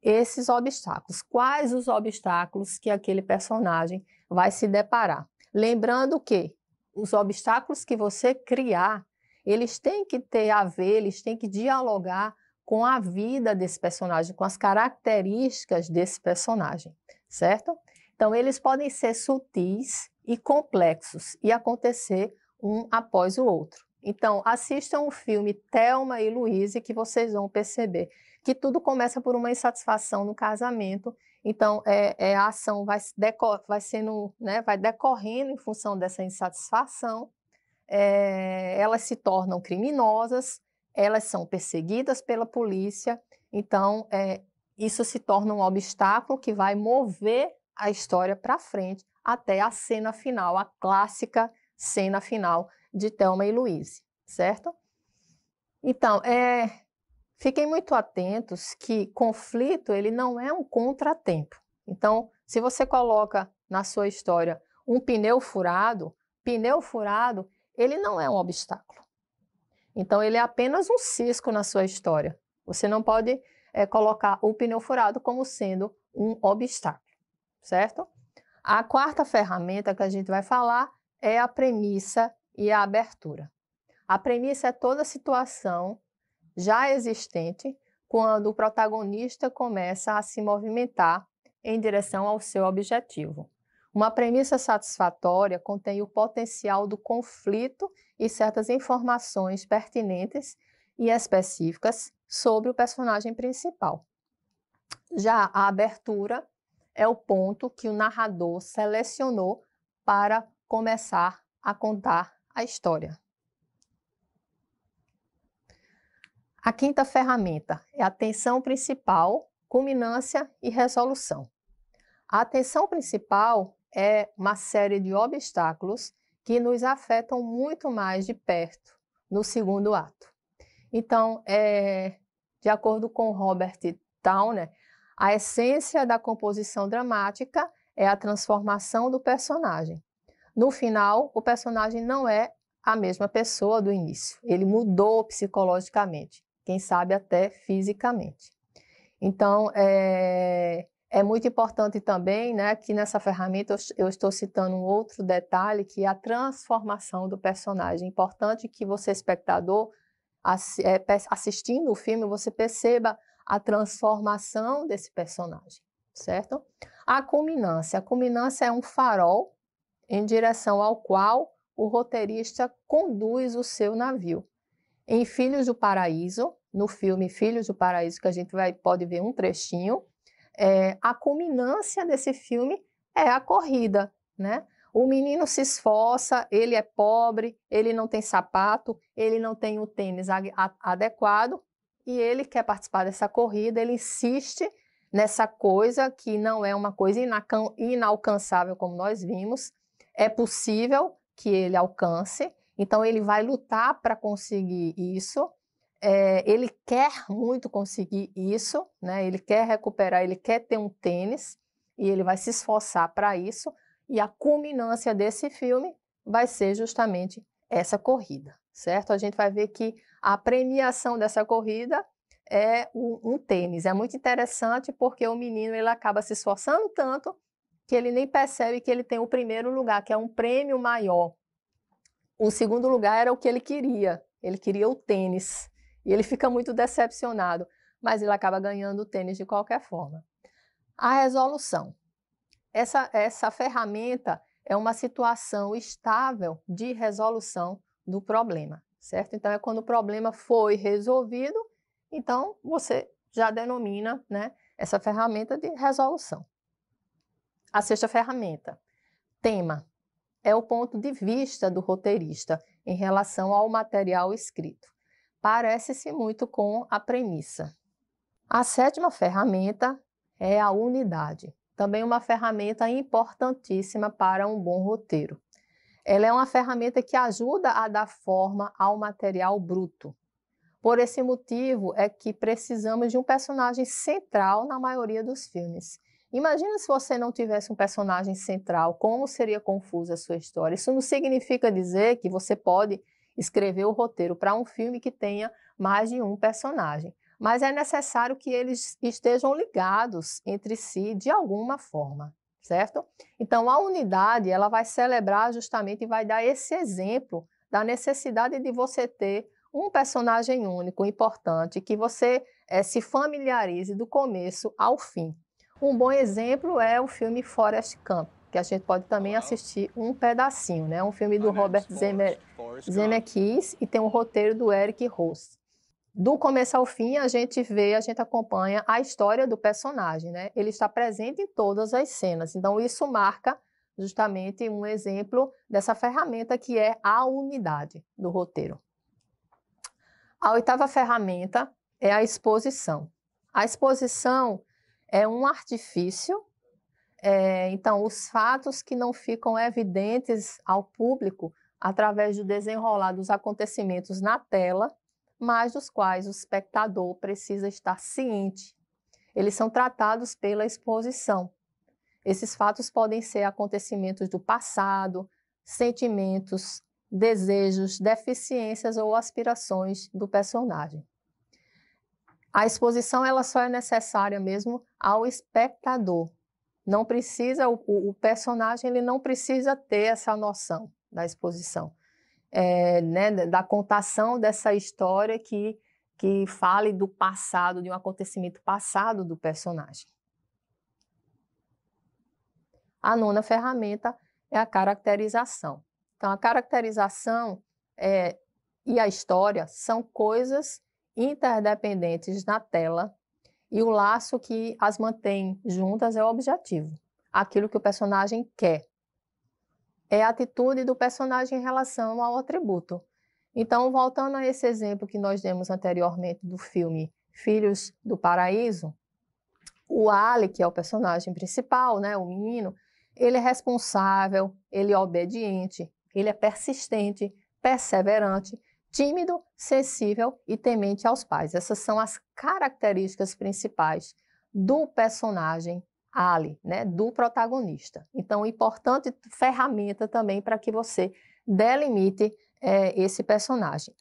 Speaker 1: esses obstáculos. Quais os obstáculos que aquele personagem vai se deparar? Lembrando que os obstáculos que você criar eles têm que ter a ver, eles têm que dialogar com a vida desse personagem, com as características desse personagem, certo? Então, eles podem ser sutis e complexos e acontecer um após o outro. Então, assistam o filme Thelma e Louise que vocês vão perceber que tudo começa por uma insatisfação no casamento. Então, é, é a ação vai, decor, vai sendo, né, vai decorrendo em função dessa insatisfação é, elas se tornam criminosas, elas são perseguidas pela polícia, então é, isso se torna um obstáculo que vai mover a história para frente até a cena final, a clássica cena final de Thelma e Luiz, certo? Então, é, fiquem muito atentos que conflito ele não é um contratempo. Então, se você coloca na sua história um pneu furado, pneu furado ele não é um obstáculo. Então, ele é apenas um cisco na sua história. Você não pode é, colocar o pneu furado como sendo um obstáculo, certo? A quarta ferramenta que a gente vai falar é a premissa e a abertura. A premissa é toda a situação já existente quando o protagonista começa a se movimentar em direção ao seu objetivo. Uma premissa satisfatória contém o potencial do conflito e certas informações pertinentes e específicas sobre o personagem principal. Já a abertura é o ponto que o narrador selecionou para começar a contar a história. A quinta ferramenta é a tensão principal, culminância e resolução. A atenção principal é uma série de obstáculos que nos afetam muito mais de perto no segundo ato. Então, é, de acordo com Robert Towner, a essência da composição dramática é a transformação do personagem. No final, o personagem não é a mesma pessoa do início. Ele mudou psicologicamente, quem sabe até fisicamente. Então, é, é muito importante também, né, que nessa ferramenta eu estou citando um outro detalhe que é a transformação do personagem. É importante que você, espectador, é, assistindo o filme, você perceba a transformação desse personagem, certo? A culminância. A culminância é um farol em direção ao qual o roteirista conduz o seu navio. Em Filhos do Paraíso, no filme Filhos do Paraíso, que a gente vai, pode ver um trechinho, é, a culminância desse filme é a corrida, né? O menino se esforça, ele é pobre, ele não tem sapato, ele não tem o tênis adequado e ele quer participar dessa corrida, ele insiste nessa coisa que não é uma coisa inalcançável, como nós vimos. É possível que ele alcance, então ele vai lutar para conseguir isso é, ele quer muito conseguir isso, né? Ele quer recuperar, ele quer ter um tênis e ele vai se esforçar para isso. E a culminância desse filme vai ser justamente essa corrida, certo? A gente vai ver que a premiação dessa corrida é um, um tênis. É muito interessante porque o menino ele acaba se esforçando tanto que ele nem percebe que ele tem o primeiro lugar, que é um prêmio maior. O segundo lugar era o que ele queria. Ele queria o tênis. E ele fica muito decepcionado, mas ele acaba ganhando o tênis de qualquer forma. A resolução. Essa, essa ferramenta é uma situação estável de resolução do problema, certo? Então, é quando o problema foi resolvido, então você já denomina né, essa ferramenta de resolução. A sexta ferramenta, tema, é o ponto de vista do roteirista em relação ao material escrito parece-se muito com a premissa. A sétima ferramenta é a unidade, também uma ferramenta importantíssima para um bom roteiro. Ela é uma ferramenta que ajuda a dar forma ao material bruto. Por esse motivo é que precisamos de um personagem central na maioria dos filmes. Imagina se você não tivesse um personagem central, como seria confusa a sua história. Isso não significa dizer que você pode escrever o roteiro para um filme que tenha mais de um personagem. Mas é necessário que eles estejam ligados entre si de alguma forma, certo? Então a unidade, ela vai celebrar justamente e vai dar esse exemplo da necessidade de você ter um personagem único, importante, que você é, se familiarize do começo ao fim. Um bom exemplo é o filme Forest Campo que a gente pode também assistir um pedacinho, né? Um filme do ah, Robert Zemeckis e tem um roteiro do Eric Ross. Do começo ao fim, a gente vê, a gente acompanha a história do personagem, né? Ele está presente em todas as cenas. Então, isso marca justamente um exemplo dessa ferramenta que é a unidade do roteiro. A oitava ferramenta é a exposição. A exposição é um artifício é, então, os fatos que não ficam evidentes ao público através do desenrolar dos acontecimentos na tela, mas dos quais o espectador precisa estar ciente. Eles são tratados pela exposição. Esses fatos podem ser acontecimentos do passado, sentimentos, desejos, deficiências ou aspirações do personagem. A exposição ela só é necessária mesmo ao espectador, não precisa, o, o personagem ele não precisa ter essa noção da exposição, é, né, da contação dessa história que, que fale do passado, de um acontecimento passado do personagem. A nona ferramenta é a caracterização. Então, a caracterização é, e a história são coisas interdependentes na tela e o laço que as mantém juntas é o objetivo, aquilo que o personagem quer. É a atitude do personagem em relação ao atributo. Então, voltando a esse exemplo que nós demos anteriormente do filme Filhos do Paraíso, o Ali, que é o personagem principal, né, o menino, ele é responsável, ele é obediente, ele é persistente, perseverante, tímido, sensível e temente aos pais. Essas são as características principais do personagem Ali, né, do protagonista. Então, importante ferramenta também para que você delimite é, esse personagem.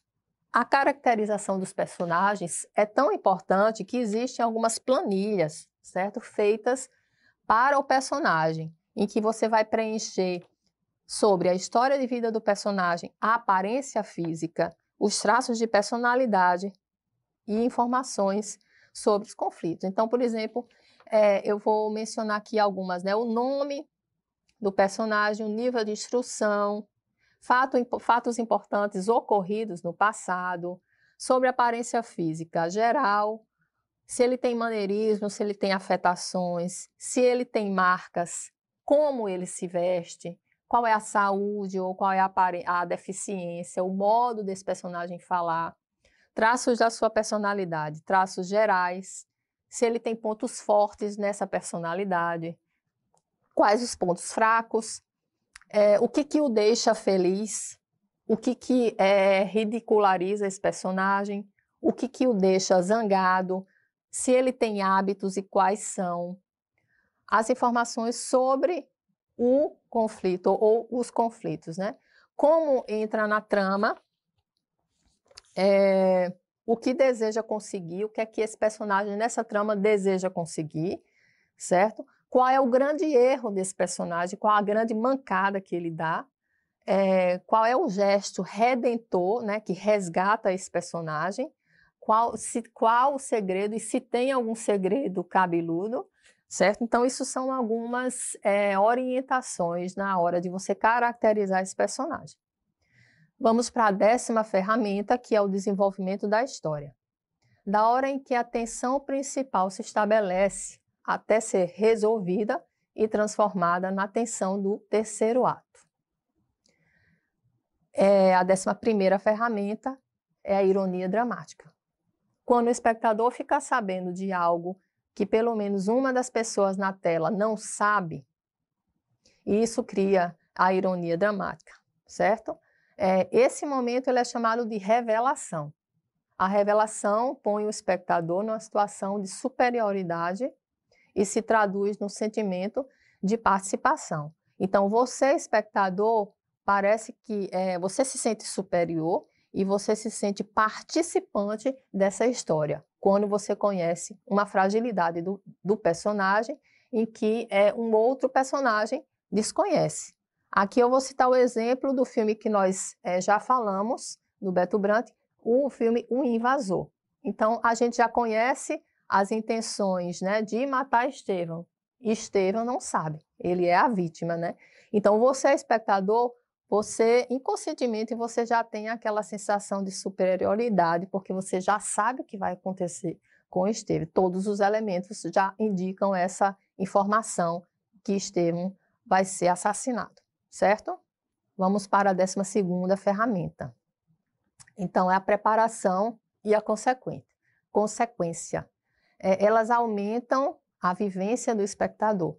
Speaker 1: A caracterização dos personagens é tão importante que existem algumas planilhas, certo? Feitas para o personagem, em que você vai preencher sobre a história de vida do personagem, a aparência física, os traços de personalidade e informações sobre os conflitos. Então, por exemplo, é, eu vou mencionar aqui algumas, né? O nome do personagem, o nível de instrução, fato, fatos importantes ocorridos no passado, sobre a aparência física geral, se ele tem maneirismo, se ele tem afetações, se ele tem marcas, como ele se veste, qual é a saúde ou qual é a, a deficiência, o modo desse personagem falar, traços da sua personalidade, traços gerais, se ele tem pontos fortes nessa personalidade, quais os pontos fracos, é, o que, que o deixa feliz, o que, que é, ridiculariza esse personagem, o que, que o deixa zangado, se ele tem hábitos e quais são, as informações sobre o conflito ou os conflitos, né? Como entra na trama, é, o que deseja conseguir, o que é que esse personagem nessa trama deseja conseguir, certo? Qual é o grande erro desse personagem, qual a grande mancada que ele dá, é, qual é o gesto redentor, né, que resgata esse personagem, qual, se, qual o segredo e se tem algum segredo cabeludo, certo? Então, isso são algumas é, orientações na hora de você caracterizar esse personagem. Vamos para a décima ferramenta, que é o desenvolvimento da história. Da hora em que a tensão principal se estabelece até ser resolvida e transformada na tensão do terceiro ato. É, a décima primeira ferramenta é a ironia dramática. Quando o espectador fica sabendo de algo que pelo menos uma das pessoas na tela não sabe, isso cria a ironia dramática, certo? É, esse momento ele é chamado de revelação. A revelação põe o espectador numa situação de superioridade e se traduz no sentimento de participação. Então, você, espectador, parece que é, você se sente superior e você se sente participante dessa história, quando você conhece uma fragilidade do, do personagem em que é, um outro personagem desconhece. Aqui eu vou citar o exemplo do filme que nós é, já falamos, do Beto Brant, o filme Um Invasor. Então, a gente já conhece as intenções né, de matar Estevão. Estevão não sabe, ele é a vítima, né? Então, você, espectador, você inconscientemente você já tem aquela sensação de superioridade, porque você já sabe o que vai acontecer com Estevam. Todos os elementos já indicam essa informação que Estevam vai ser assassinado, certo? Vamos para a décima segunda ferramenta. Então, é a preparação e a consequente. consequência. É, elas aumentam a vivência do espectador.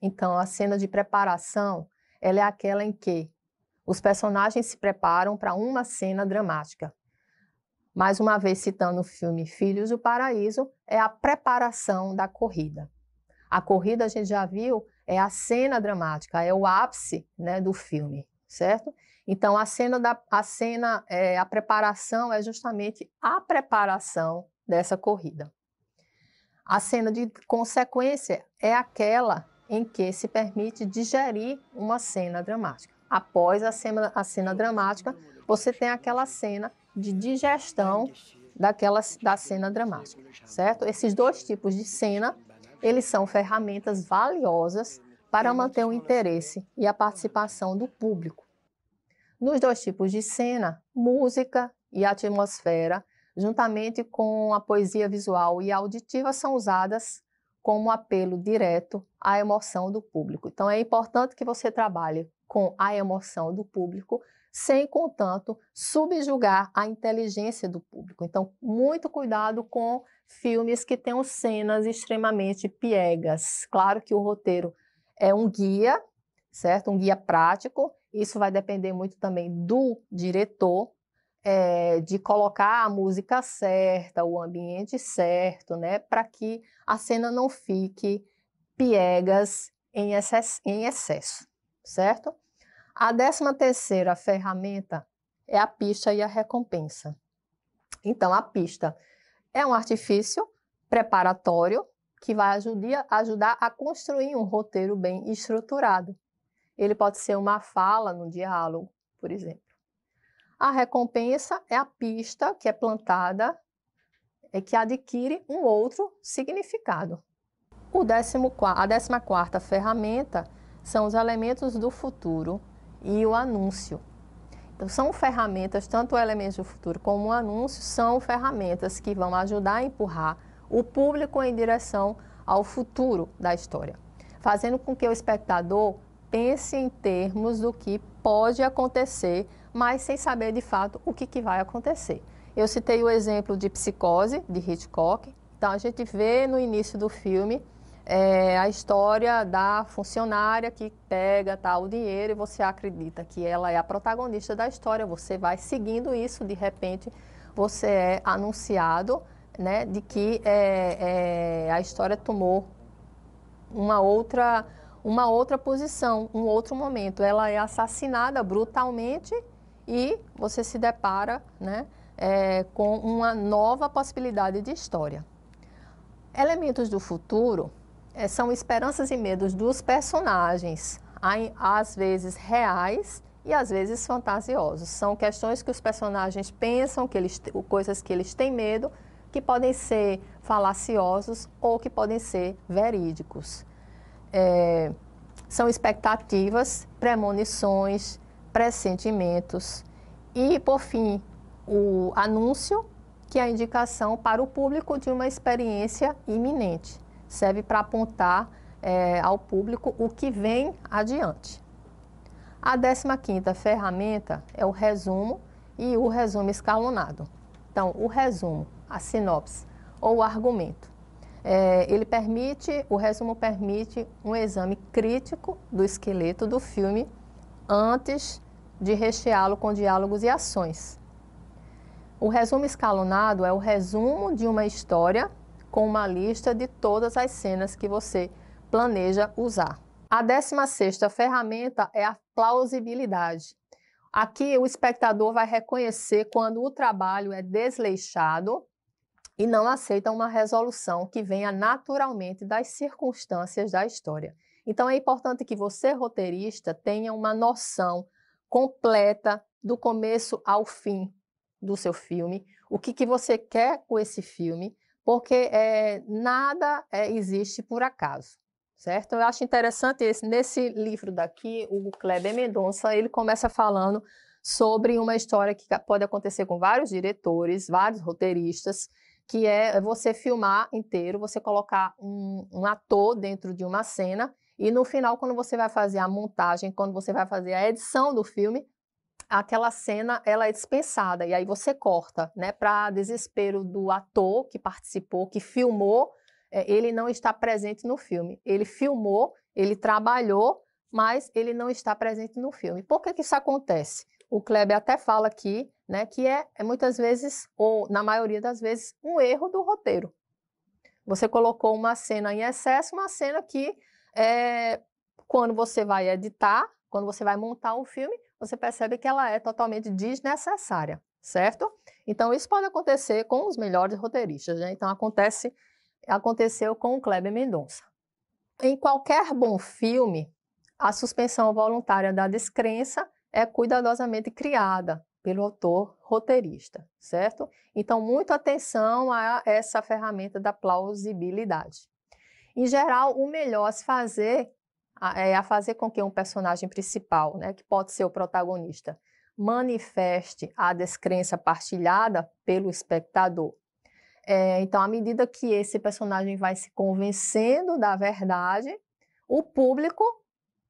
Speaker 1: Então, a cena de preparação ela é aquela em que os personagens se preparam para uma cena dramática. Mais uma vez citando o filme Filhos do Paraíso, é a preparação da corrida. A corrida, a gente já viu, é a cena dramática, é o ápice né, do filme, certo? Então, a cena, da, a, cena é, a preparação é justamente a preparação dessa corrida. A cena de consequência é aquela em que se permite digerir uma cena dramática após a cena, a cena dramática, você tem aquela cena de digestão daquela, da cena dramática, certo? Esses dois tipos de cena, eles são ferramentas valiosas para manter o interesse e a participação do público. Nos dois tipos de cena, música e atmosfera, juntamente com a poesia visual e auditiva, são usadas como apelo direto à emoção do público. Então é importante que você trabalhe com a emoção do público, sem, contanto, subjugar a inteligência do público. Então, muito cuidado com filmes que tenham cenas extremamente piegas. Claro que o roteiro é um guia, certo? Um guia prático. Isso vai depender muito também do diretor, é, de colocar a música certa, o ambiente certo, né, para que a cena não fique piegas em excesso, em excesso, certo? A décima terceira ferramenta é a pista e a recompensa. Então, a pista é um artifício preparatório que vai ajudar, ajudar a construir um roteiro bem estruturado. Ele pode ser uma fala no diálogo, por exemplo a recompensa é a pista que é plantada e é que adquire um outro significado. O décimo, a décima quarta ferramenta são os elementos do futuro e o anúncio. Então, são ferramentas, tanto elementos do futuro como o anúncio, são ferramentas que vão ajudar a empurrar o público em direção ao futuro da história, fazendo com que o espectador pense em termos do que pode acontecer, mas sem saber de fato o que, que vai acontecer. Eu citei o exemplo de Psicose, de Hitchcock. Então, a gente vê no início do filme é, a história da funcionária que pega tá, o dinheiro e você acredita que ela é a protagonista da história. Você vai seguindo isso, de repente, você é anunciado né, de que é, é, a história tomou uma outra uma outra posição, um outro momento. Ela é assassinada brutalmente e você se depara né, é, com uma nova possibilidade de história. Elementos do futuro é, são esperanças e medos dos personagens, às vezes reais e às vezes fantasiosos. São questões que os personagens pensam, que eles, coisas que eles têm medo, que podem ser falaciosos ou que podem ser verídicos é, são expectativas, premonições, pressentimentos e, por fim, o anúncio, que é a indicação para o público de uma experiência iminente. Serve para apontar é, ao público o que vem adiante. A 15ª ferramenta é o resumo e o resumo escalonado. Então, o resumo, a sinopse ou o argumento é, ele permite, o resumo permite um exame crítico do esqueleto do filme antes de recheá-lo com diálogos e ações. O resumo escalonado é o resumo de uma história com uma lista de todas as cenas que você planeja usar. A 16ª ferramenta é a plausibilidade. Aqui o espectador vai reconhecer quando o trabalho é desleixado e não aceita uma resolução que venha naturalmente das circunstâncias da história. Então é importante que você, roteirista, tenha uma noção completa do começo ao fim do seu filme, o que, que você quer com esse filme, porque é, nada é, existe por acaso, certo? Eu acho interessante esse, nesse livro daqui, o Kleber Mendonça, ele começa falando sobre uma história que pode acontecer com vários diretores, vários roteiristas, que é, é você filmar inteiro, você colocar um, um ator dentro de uma cena e no final, quando você vai fazer a montagem, quando você vai fazer a edição do filme, aquela cena ela é dispensada e aí você corta, né? Para desespero do ator que participou, que filmou, é, ele não está presente no filme. Ele filmou, ele trabalhou, mas ele não está presente no filme. Por que, que isso acontece? o Kleber até fala aqui, né, que é, é muitas vezes, ou na maioria das vezes, um erro do roteiro. Você colocou uma cena em excesso, uma cena que, é, quando você vai editar, quando você vai montar um filme, você percebe que ela é totalmente desnecessária, certo? Então, isso pode acontecer com os melhores roteiristas, né? Então, acontece, aconteceu com o Kleber Mendonça. Em qualquer bom filme, a suspensão voluntária da descrença é cuidadosamente criada pelo autor roteirista, certo? Então, muita atenção a essa ferramenta da plausibilidade. Em geral, o melhor a se fazer é a fazer com que um personagem principal, né, que pode ser o protagonista, manifeste a descrença partilhada pelo espectador. É, então, à medida que esse personagem vai se convencendo da verdade, o público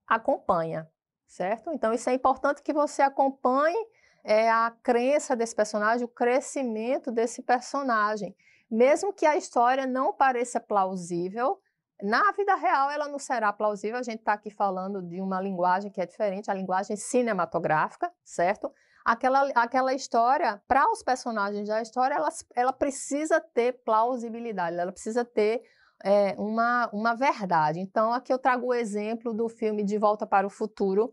Speaker 1: acompanha certo? Então, isso é importante que você acompanhe é, a crença desse personagem, o crescimento desse personagem. Mesmo que a história não pareça plausível, na vida real ela não será plausível. A gente está aqui falando de uma linguagem que é diferente, a linguagem cinematográfica, certo? Aquela, aquela história, para os personagens da história, ela, ela precisa ter plausibilidade, ela precisa ter é, uma, uma verdade. Então, aqui eu trago o exemplo do filme De Volta para o Futuro,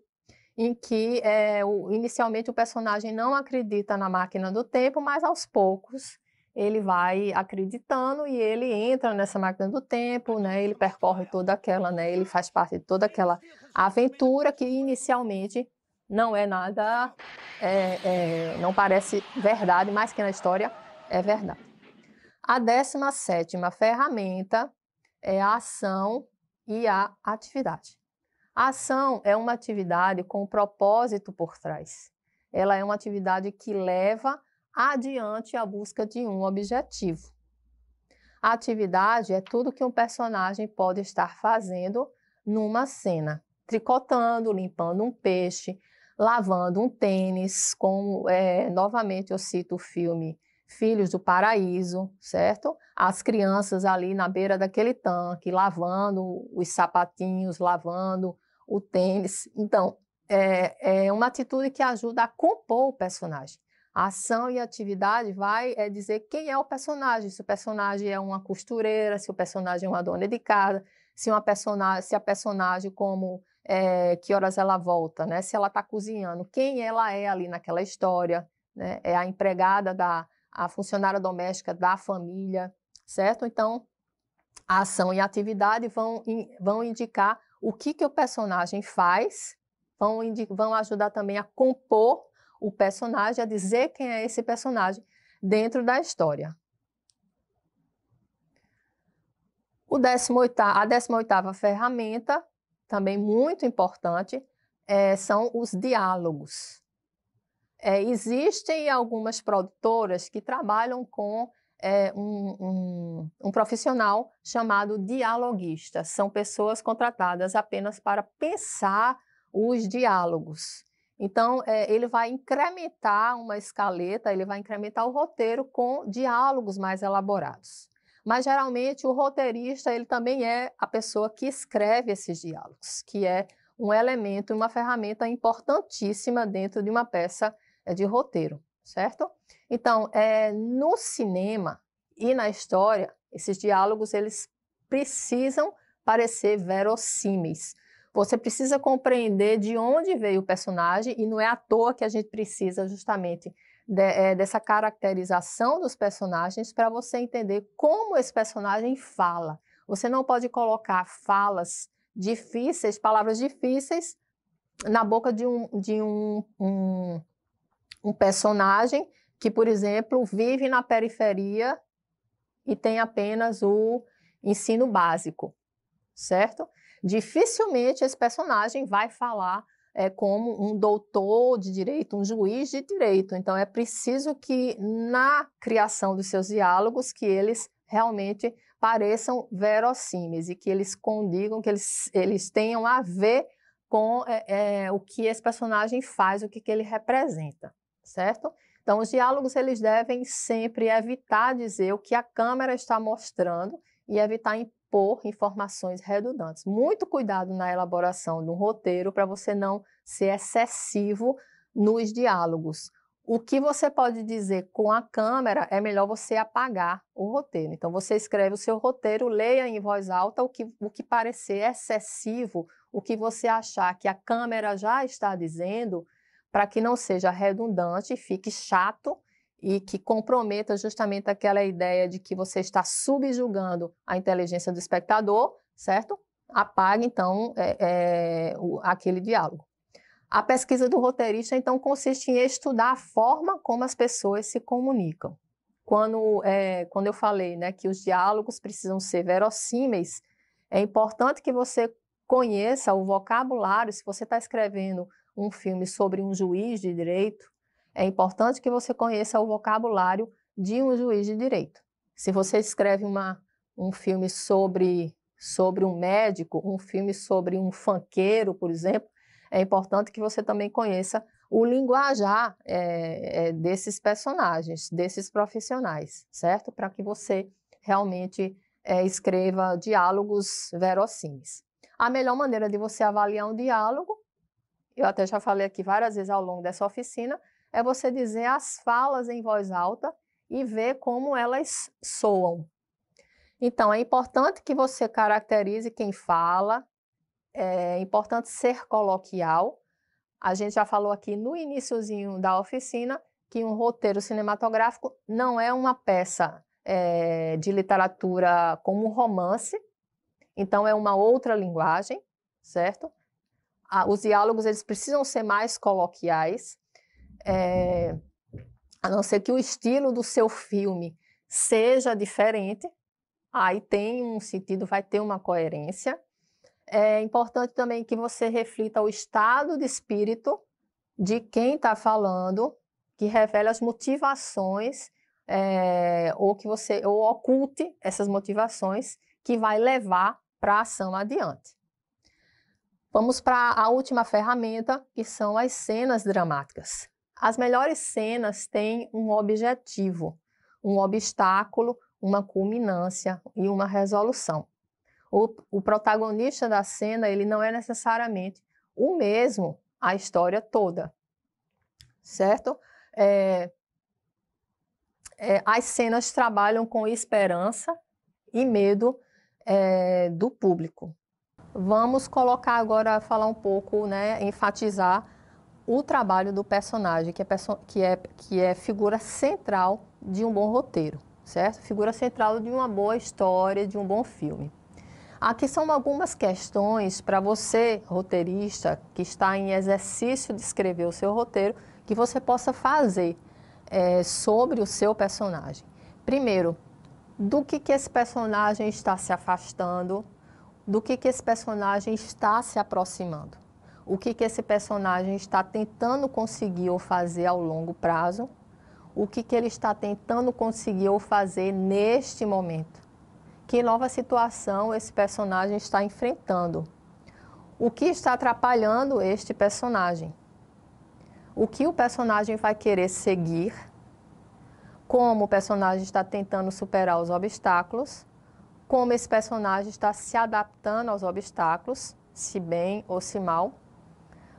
Speaker 1: em que é, o, inicialmente o personagem não acredita na máquina do tempo, mas aos poucos ele vai acreditando e ele entra nessa máquina do tempo, né? Ele percorre toda aquela, né? Ele faz parte de toda aquela aventura que inicialmente não é nada, é, é, não parece verdade, mas que na história é verdade. A 17 sétima ferramenta é a ação e a atividade. A ação é uma atividade com um propósito por trás. Ela é uma atividade que leva adiante a busca de um objetivo. A atividade é tudo que um personagem pode estar fazendo numa cena: tricotando, limpando um peixe, lavando um tênis. Como é, novamente eu cito o filme Filhos do Paraíso, certo? As crianças ali na beira daquele tanque, lavando os sapatinhos, lavando o tênis. Então, é, é uma atitude que ajuda a compor o personagem. A ação e a atividade vai é, dizer quem é o personagem, se o personagem é uma costureira, se o personagem é uma dona de casa, se, uma personagem, se a personagem como é, que horas ela volta, né? Se ela está cozinhando, quem ela é ali naquela história, né? É a empregada da a funcionária doméstica da família, certo? Então, a ação e a atividade vão, vão indicar o que, que o personagem faz, vão, vão ajudar também a compor o personagem, a dizer quem é esse personagem dentro da história. O 18, a 18ª ferramenta, também muito importante, é, são os diálogos. É, existem algumas produtoras que trabalham com é, um, um, um profissional chamado dialoguista. São pessoas contratadas apenas para pensar os diálogos. Então, é, ele vai incrementar uma escaleta, ele vai incrementar o roteiro com diálogos mais elaborados. Mas, geralmente, o roteirista ele também é a pessoa que escreve esses diálogos, que é um elemento, uma ferramenta importantíssima dentro de uma peça é, de roteiro certo? Então, é, no cinema e na história, esses diálogos eles precisam parecer verossímeis. Você precisa compreender de onde veio o personagem e não é à toa que a gente precisa justamente de, é, dessa caracterização dos personagens para você entender como esse personagem fala. Você não pode colocar falas difíceis, palavras difíceis na boca de um, de um, um um personagem que, por exemplo, vive na periferia e tem apenas o ensino básico, certo? Dificilmente esse personagem vai falar é, como um doutor de direito, um juiz de direito. Então é preciso que na criação dos seus diálogos que eles realmente pareçam verossímeis e que eles condigam, que eles, eles tenham a ver com é, é, o que esse personagem faz, o que, que ele representa certo? Então, os diálogos eles devem sempre evitar dizer o que a câmera está mostrando e evitar impor informações redundantes. Muito cuidado na elaboração de um roteiro para você não ser excessivo nos diálogos. O que você pode dizer com a câmera é melhor você apagar o roteiro. Então, você escreve o seu roteiro, leia em voz alta o que, o que parecer excessivo, o que você achar que a câmera já está dizendo, para que não seja redundante, fique chato e que comprometa justamente aquela ideia de que você está subjugando a inteligência do espectador, certo? Apague, então, é, é, o, aquele diálogo. A pesquisa do roteirista, então, consiste em estudar a forma como as pessoas se comunicam. Quando, é, quando eu falei né, que os diálogos precisam ser verossímeis, é importante que você conheça o vocabulário, se você está escrevendo um filme sobre um juiz de direito, é importante que você conheça o vocabulário de um juiz de direito. Se você escreve uma, um filme sobre, sobre um médico, um filme sobre um fanqueiro, por exemplo, é importante que você também conheça o linguajar é, é, desses personagens, desses profissionais, certo? Para que você realmente é, escreva diálogos verossímeis. A melhor maneira de você avaliar um diálogo eu até já falei aqui várias vezes ao longo dessa oficina, é você dizer as falas em voz alta e ver como elas soam. Então, é importante que você caracterize quem fala, é importante ser coloquial. A gente já falou aqui no iníciozinho da oficina que um roteiro cinematográfico não é uma peça é, de literatura como um romance, então é uma outra linguagem, certo? a, os diálogos eles precisam ser mais coloquiais, é, a não ser que o estilo do seu filme seja diferente, aí tem um sentido, vai ter uma coerência. É importante também que você reflita o estado de espírito de quem está falando, que revele as motivações é, ou que você ou oculte essas motivações que vai levar para a ação adiante. Vamos para a última ferramenta, que são as cenas dramáticas. As melhores cenas têm um objetivo, um obstáculo, uma culminância e uma resolução. O, o, protagonista da cena ele não é necessariamente o mesmo a história toda, certo? É, é, as cenas trabalham com esperança e medo é, do público. Vamos colocar agora, falar um pouco, né, enfatizar o trabalho do personagem, que é, que é, que é figura central de um bom roteiro, certo? Figura central de uma boa história, de um bom filme. Aqui são algumas questões para você, roteirista, que está em exercício de escrever o seu roteiro, que você possa fazer é, sobre o seu personagem. Primeiro, do que, que esse personagem está se afastando, do que, que esse personagem está se aproximando, o que, que esse personagem está tentando conseguir ou fazer ao longo prazo, o que, que ele está tentando conseguir ou fazer neste momento, que nova situação esse personagem está enfrentando, o que está atrapalhando este personagem, o que o personagem vai querer seguir, como o personagem está tentando superar os obstáculos como esse personagem está se adaptando aos obstáculos, se bem ou se mal,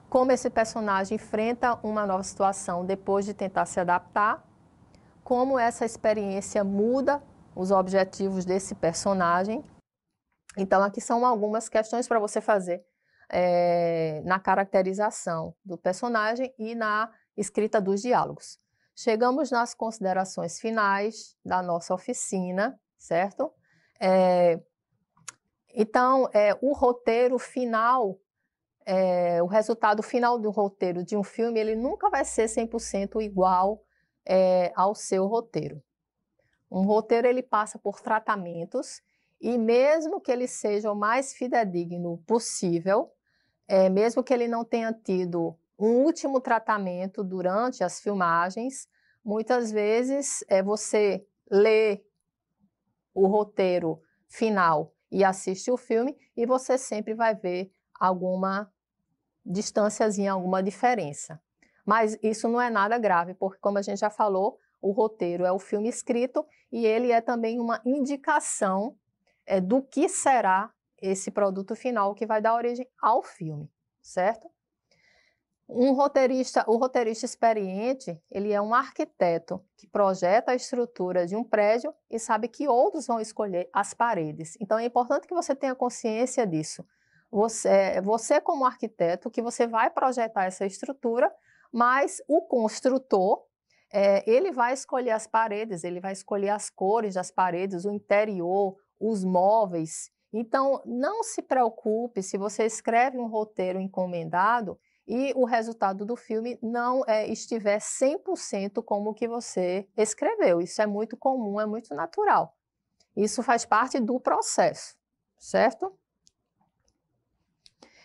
Speaker 1: como esse personagem enfrenta uma nova situação depois de tentar se adaptar, como essa experiência muda os objetivos desse personagem. Então, aqui são algumas questões para você fazer é, na caracterização do personagem e na escrita dos diálogos. Chegamos nas considerações finais da nossa oficina, certo? É, então, é, o roteiro final, é, o resultado final do roteiro de um filme, ele nunca vai ser 100% igual é, ao seu roteiro. Um roteiro, ele passa por tratamentos e mesmo que ele seja o mais fidedigno possível, é, mesmo que ele não tenha tido um último tratamento durante as filmagens, muitas vezes é, você lê o roteiro final e assiste o filme e você sempre vai ver alguma distânciazinha, alguma diferença. Mas isso não é nada grave, porque como a gente já falou, o roteiro é o filme escrito e ele é também uma indicação é, do que será esse produto final que vai dar origem ao filme, certo? Um roteirista, o roteirista experiente, ele é um arquiteto que projeta a estrutura de um prédio e sabe que outros vão escolher as paredes. Então é importante que você tenha consciência disso. Você, é, você como arquiteto, que você vai projetar essa estrutura, mas o construtor, é, ele vai escolher as paredes, ele vai escolher as cores das paredes, o interior, os móveis. Então, não se preocupe se você escreve um roteiro encomendado e o resultado do filme não é, estiver 100% como o que você escreveu. Isso é muito comum, é muito natural. Isso faz parte do processo, certo?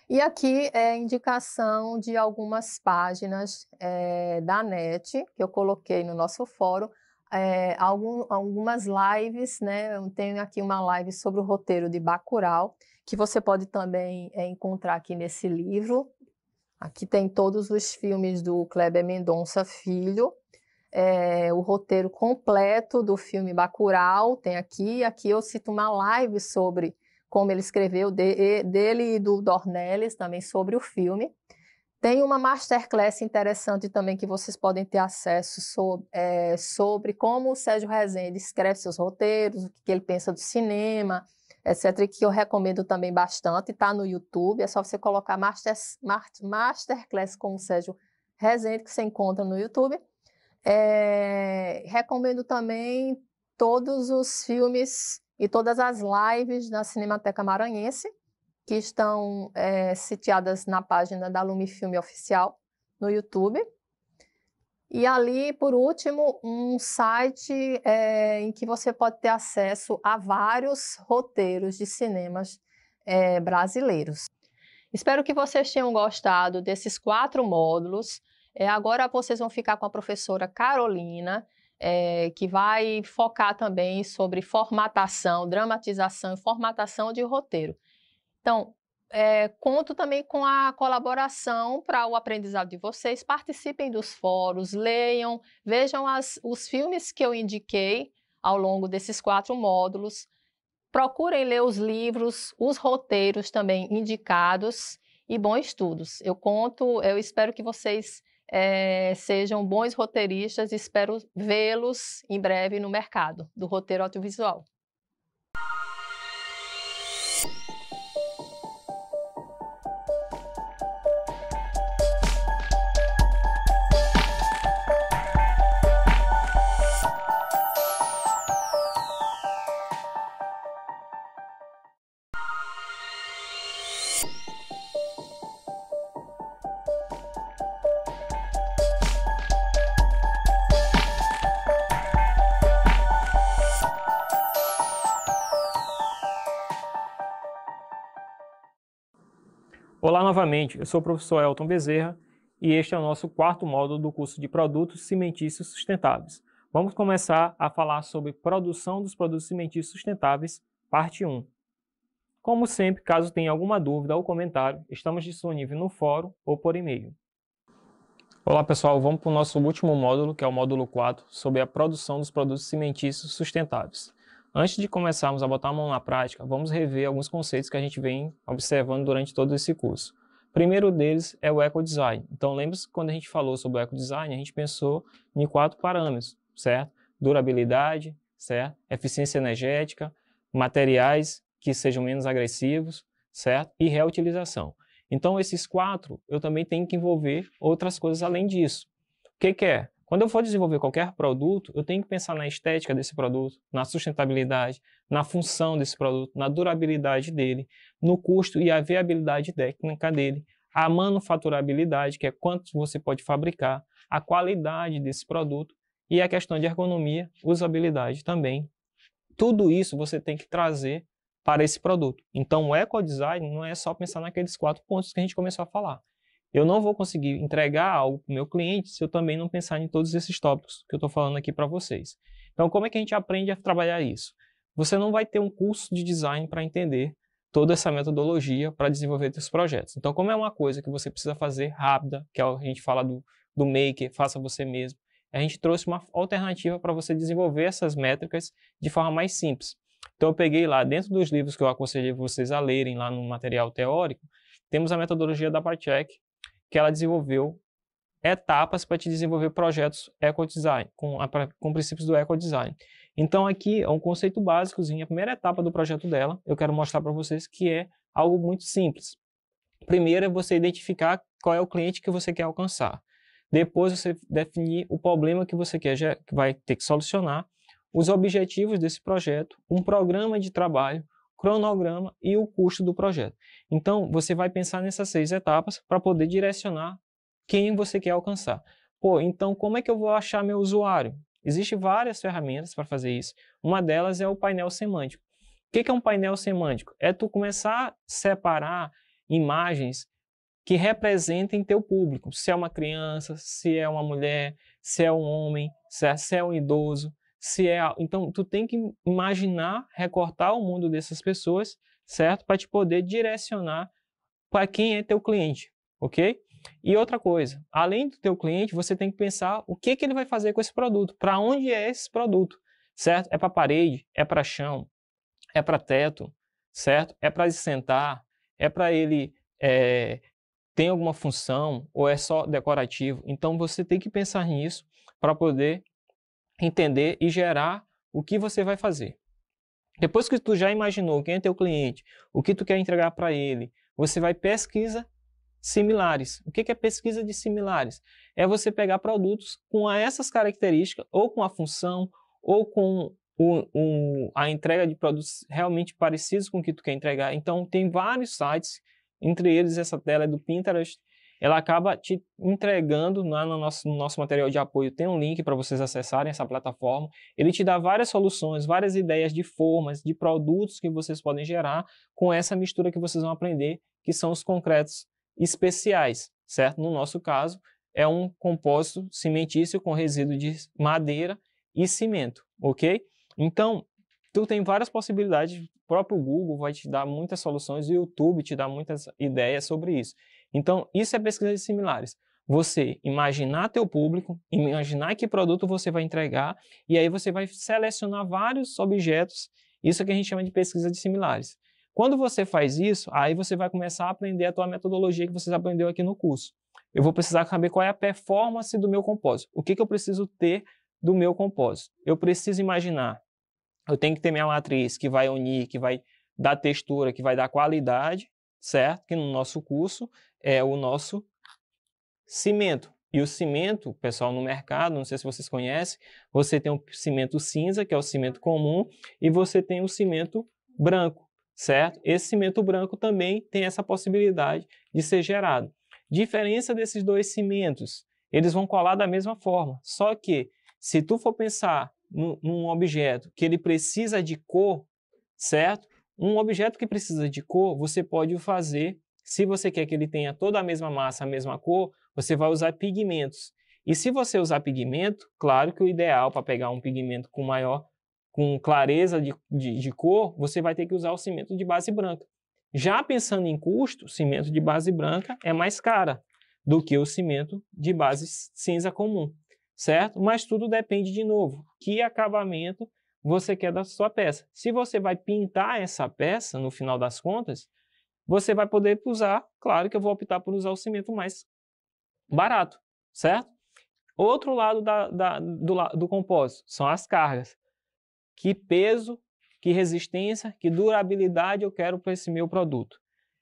Speaker 1: E aqui é indicação de algumas páginas é, da NET, que eu coloquei no nosso fórum, é, algum, algumas lives, né? Eu tenho aqui uma live sobre o roteiro de Bacurau, que você pode também é, encontrar aqui nesse livro, Aqui tem todos os filmes do Kleber Mendonça Filho, é, o roteiro completo do filme Bacural tem aqui. Aqui eu cito uma live sobre como ele escreveu, de, dele e do Dornelles, também sobre o filme. Tem uma masterclass interessante também que vocês podem ter acesso sobre, é, sobre como o Sérgio Rezende escreve seus roteiros, o que ele pensa do cinema, etc., que eu recomendo também bastante. Está no YouTube, é só você colocar Master, Masterclass com o Sérgio Rezende, que você encontra no YouTube. É, recomendo também todos os filmes e todas as lives da Cinemateca Maranhense, que estão é, sitiadas na página da Lume Filme Oficial no YouTube. E ali, por último, um site é, em que você pode ter acesso a vários roteiros de cinemas é, brasileiros. Espero que vocês tenham gostado desses quatro módulos. É, agora vocês vão ficar com a professora Carolina, é, que vai focar também sobre formatação, dramatização e formatação de roteiro. Então, é, conto também com a colaboração para o aprendizado de vocês. Participem dos fóruns, leiam, vejam as, os filmes que eu indiquei ao longo desses quatro módulos. Procurem ler os livros, os roteiros também indicados e bons estudos. Eu conto, eu espero que vocês é, sejam bons roteiristas e espero vê-los em breve no mercado do roteiro audiovisual.
Speaker 2: novamente, eu sou o professor Elton Bezerra e este é o nosso quarto módulo do curso de Produtos Cimentícios Sustentáveis. Vamos começar a falar sobre produção dos produtos cimentícios sustentáveis, parte 1. Como sempre, caso tenha alguma dúvida ou comentário, estamos disponíveis no fórum ou por e-mail. Olá pessoal, vamos para o nosso último módulo, que é o módulo 4, sobre a produção dos produtos cimentícios sustentáveis. Antes de começarmos a botar a mão na prática, vamos rever alguns conceitos que a gente vem observando durante todo esse curso primeiro deles é o ecodesign. Então, lembra-se quando a gente falou sobre o ecodesign, a gente pensou em quatro parâmetros, certo? Durabilidade, certo? Eficiência energética, materiais que sejam menos agressivos, certo? E reutilização. Então, esses quatro, eu também tenho que envolver outras coisas além disso. O que, que é? Quando eu for desenvolver qualquer produto, eu tenho que pensar na estética desse produto, na sustentabilidade, na função desse produto, na durabilidade dele, no custo e a viabilidade técnica dele, a manufaturabilidade, que é quantos você pode fabricar, a qualidade desse produto e a questão de ergonomia, usabilidade também. Tudo isso você tem que trazer para esse produto. Então, o eco design não é só pensar naqueles quatro pontos que a gente começou a falar. Eu não vou conseguir entregar algo para o meu cliente se eu também não pensar em todos esses tópicos que eu estou falando aqui para vocês. Então, como é que a gente aprende a trabalhar isso? Você não vai ter um curso de design para entender toda essa metodologia para desenvolver seus projetos. Então, como é uma coisa que você precisa fazer rápida, é que a gente fala do, do maker, faça você mesmo, a gente trouxe uma alternativa para você desenvolver essas métricas de forma mais simples. Então, eu peguei lá, dentro dos livros que eu aconselhei vocês a lerem lá no material teórico, temos a metodologia da Bartek, que ela desenvolveu etapas para te desenvolver projetos eco-design, com, com princípios do eco-design. Então aqui é um conceito básicozinho, a primeira etapa do projeto dela, eu quero mostrar para vocês que é algo muito simples. Primeiro é você identificar qual é o cliente que você quer alcançar. Depois você definir o problema que você quer, que vai ter que solucionar, os objetivos desse projeto, um programa de trabalho, cronograma e o custo do projeto. Então, você vai pensar nessas seis etapas para poder direcionar quem você quer alcançar. Pô, então como é que eu vou achar meu usuário? Existem várias ferramentas para fazer isso. Uma delas é o painel semântico. O que é um painel semântico? É tu começar a separar imagens que representem teu público. Se é uma criança, se é uma mulher, se é um homem, se é um idoso se é, então tu tem que imaginar, recortar o mundo dessas pessoas, certo? Para te poder direcionar para quem é teu cliente, OK? E outra coisa, além do teu cliente, você tem que pensar o que que ele vai fazer com esse produto, para onde é esse produto, certo? É para parede, é para chão, é para teto, certo? É para ele sentar, é para ele é, tem alguma função ou é só decorativo. Então você tem que pensar nisso para poder entender e gerar o que você vai fazer. Depois que tu já imaginou quem é teu cliente, o que tu quer entregar para ele, você vai pesquisa similares. O que é pesquisa de similares? É você pegar produtos com essas características, ou com a função, ou com o, o, a entrega de produtos realmente parecidos com o que tu quer entregar. Então, tem vários sites, entre eles essa tela é do Pinterest, ela acaba te entregando na né, no, nosso, no nosso material de apoio. Tem um link para vocês acessarem essa plataforma. Ele te dá várias soluções, várias ideias de formas, de produtos que vocês podem gerar com essa mistura que vocês vão aprender, que são os concretos especiais, certo? No nosso caso, é um compósito cimentício com resíduo de madeira e cimento, ok? Então, tu tem várias possibilidades, o próprio Google vai te dar muitas soluções, o YouTube te dá muitas ideias sobre isso. Então, isso é pesquisa de similares. Você imaginar teu público, imaginar que produto você vai entregar, e aí você vai selecionar vários objetos, isso é que a gente chama de pesquisa de similares. Quando você faz isso, aí você vai começar a aprender a tua metodologia que você aprendeu aqui no curso. Eu vou precisar saber qual é a performance do meu compósito. O que, que eu preciso ter do meu compósito? Eu preciso imaginar. Eu tenho que ter minha matriz que vai unir, que vai dar textura, que vai dar qualidade certo? Que no nosso curso é o nosso cimento. E o cimento, pessoal, no mercado, não sei se vocês conhecem, você tem o cimento cinza, que é o cimento comum, e você tem o cimento branco, certo? Esse cimento branco também tem essa possibilidade de ser gerado. Diferença desses dois cimentos, eles vão colar da mesma forma, só que se tu for pensar num, num objeto que ele precisa de cor, certo? Um objeto que precisa de cor, você pode fazer, se você quer que ele tenha toda a mesma massa, a mesma cor, você vai usar pigmentos. E se você usar pigmento, claro que o ideal para pegar um pigmento com maior, com clareza de, de, de cor, você vai ter que usar o cimento de base branca. Já pensando em custo, cimento de base branca é mais cara do que o cimento de base cinza comum, certo? Mas tudo depende de novo que acabamento você quer da sua peça. Se você vai pintar essa peça, no final das contas, você vai poder usar, claro que eu vou optar por usar o cimento mais barato, certo? Outro lado da, da, do, do compósito são as cargas. Que peso, que resistência, que durabilidade eu quero para esse meu produto.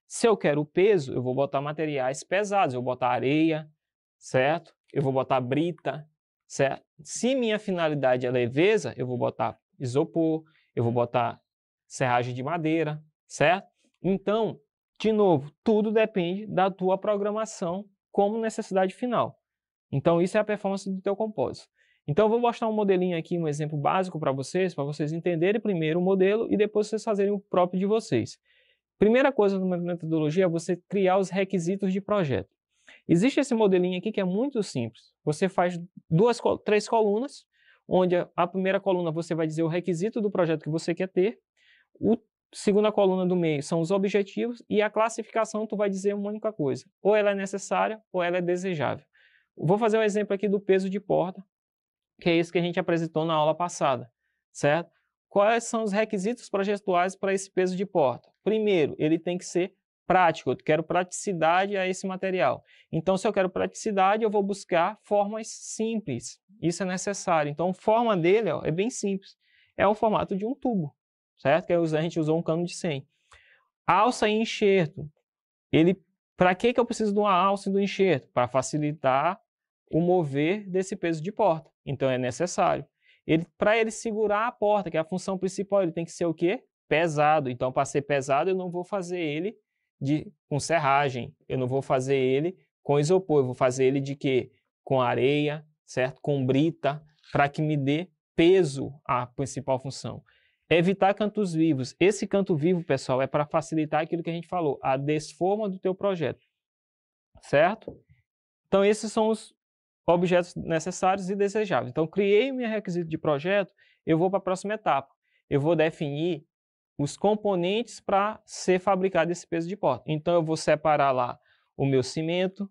Speaker 2: Se eu quero peso, eu vou botar materiais pesados, eu vou botar areia, certo? Eu vou botar brita, certo? Se minha finalidade é leveza, eu vou botar isopor, eu vou uhum. botar serragem de madeira, certo? Então, de novo, tudo depende da tua programação como necessidade final. Então, isso é a performance do teu compósito. Então, eu vou mostrar um modelinho aqui, um exemplo básico para vocês, para vocês entenderem primeiro o modelo e depois vocês fazerem o próprio de vocês. Primeira coisa numa metodologia é você criar os requisitos de projeto. Existe esse modelinho aqui que é muito simples. Você faz duas, três colunas, onde a primeira coluna você vai dizer o requisito do projeto que você quer ter, o segunda coluna do meio são os objetivos e a classificação tu vai dizer uma única coisa, ou ela é necessária ou ela é desejável. Vou fazer um exemplo aqui do peso de porta, que é isso que a gente apresentou na aula passada, certo? Quais são os requisitos projetuais para esse peso de porta? Primeiro, ele tem que ser prático, eu quero praticidade a esse material. Então, se eu quero praticidade, eu vou buscar formas simples. Isso é necessário. Então, a forma dele ó, é bem simples. É o formato de um tubo, certo? Que a gente usou um cano de 100. Alça e enxerto. Ele, para que, que eu preciso de uma alça e do enxerto? Para facilitar o mover desse peso de porta. Então, é necessário. Ele, para ele segurar a porta, que é a função principal, ele tem que ser o quê? Pesado. Então, para ser pesado, eu não vou fazer ele de com serragem. Eu não vou fazer ele com isopor, eu vou fazer ele de quê? Com areia, certo? Com brita, para que me dê peso à principal função. É evitar cantos vivos. Esse canto vivo, pessoal, é para facilitar aquilo que a gente falou, a desforma do teu projeto. Certo? Então, esses são os objetos necessários e desejáveis. Então, criei meu requisito de projeto, eu vou para a próxima etapa. Eu vou definir os componentes para ser fabricado esse peso de porta. Então, eu vou separar lá o meu cimento,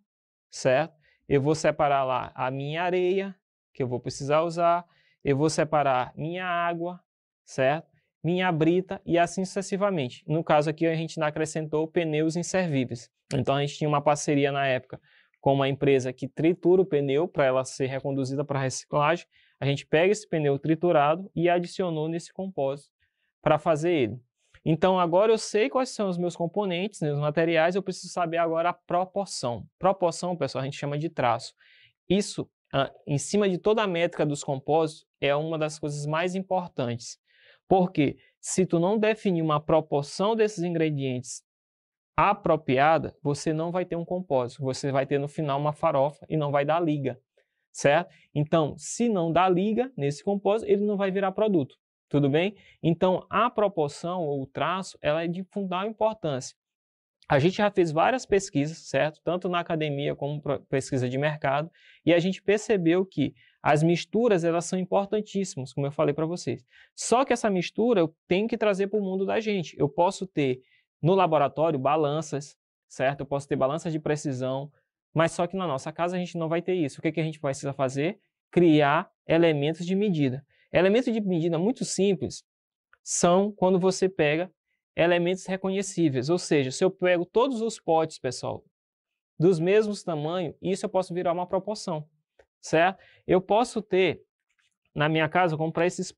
Speaker 2: certo? Eu vou separar lá a minha areia, que eu vou precisar usar. Eu vou separar minha água, certo? Minha brita e assim sucessivamente. No caso aqui, a gente acrescentou pneus inservíveis. Então, a gente tinha uma parceria na época com uma empresa que tritura o pneu para ela ser reconduzida para reciclagem. A gente pega esse pneu triturado e adicionou nesse compósito para fazer ele. Então, agora eu sei quais são os meus componentes, né, os materiais, eu preciso saber agora a proporção. Proporção, pessoal, a gente chama de traço. Isso, em cima de toda a métrica dos compósitos, é uma das coisas mais importantes. Porque se tu não definir uma proporção desses ingredientes apropriada, você não vai ter um compósito, você vai ter no final uma farofa e não vai dar liga, certo? Então, se não dá liga nesse compósito, ele não vai virar produto. Tudo bem? Então, a proporção ou o traço, ela é de fundamental importância. A gente já fez várias pesquisas, certo? Tanto na academia como pesquisa de mercado, e a gente percebeu que as misturas elas são importantíssimas, como eu falei para vocês. Só que essa mistura eu tenho que trazer para o mundo da gente. Eu posso ter no laboratório balanças, certo? Eu posso ter balanças de precisão, mas só que na nossa casa a gente não vai ter isso. O que, que a gente precisa fazer? Criar elementos de medida. Elementos de medida muito simples são quando você pega elementos reconhecíveis, ou seja, se eu pego todos os potes, pessoal, dos mesmos tamanhos, isso eu posso virar uma proporção, certo? Eu posso ter, na minha casa, comprar esses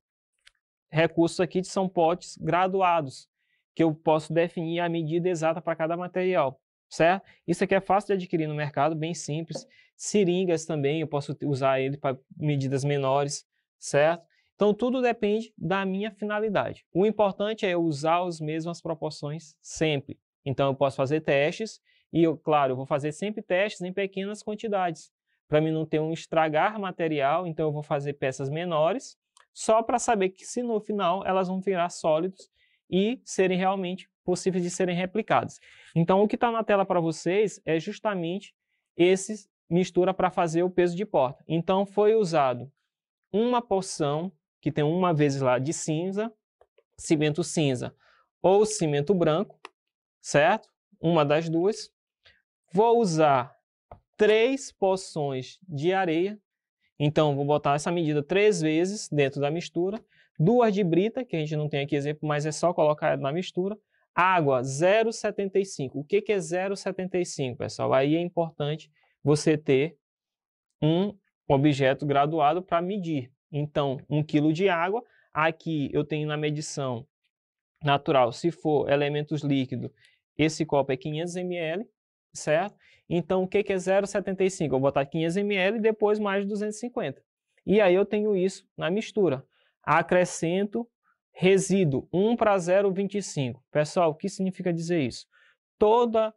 Speaker 2: recursos aqui, que são potes graduados, que eu posso definir a medida exata para cada material, certo? Isso aqui é fácil de adquirir no mercado, bem simples. Seringas também, eu posso usar ele para medidas menores, certo? Então tudo depende da minha finalidade. O importante é eu usar as mesmas proporções sempre. Então eu posso fazer testes e eu, claro, eu vou fazer sempre testes em pequenas quantidades, para mim não ter um estragar material, então eu vou fazer peças menores, só para saber que se no final elas vão virar sólidos e serem realmente possíveis de serem replicadas. Então o que está na tela para vocês é justamente esse mistura para fazer o peso de porta. Então foi usado uma porção que tem uma vez lá de cinza, cimento cinza ou cimento branco, certo? Uma das duas. Vou usar três poções de areia. Então, vou botar essa medida três vezes dentro da mistura. Duas de brita, que a gente não tem aqui exemplo, mas é só colocar na mistura. Água, 0,75. O que, que é 0,75, pessoal? Aí é importante você ter um objeto graduado para medir então 1 kg de água. Aqui eu tenho na medição natural, se for elementos líquidos, esse copo é 500 ml, certo? Então o que, que é 0,75? Vou botar 500 ml e depois mais 250. E aí eu tenho isso na mistura. Acrescento resíduo 1 para 0,25. Pessoal, o que significa dizer isso? Toda,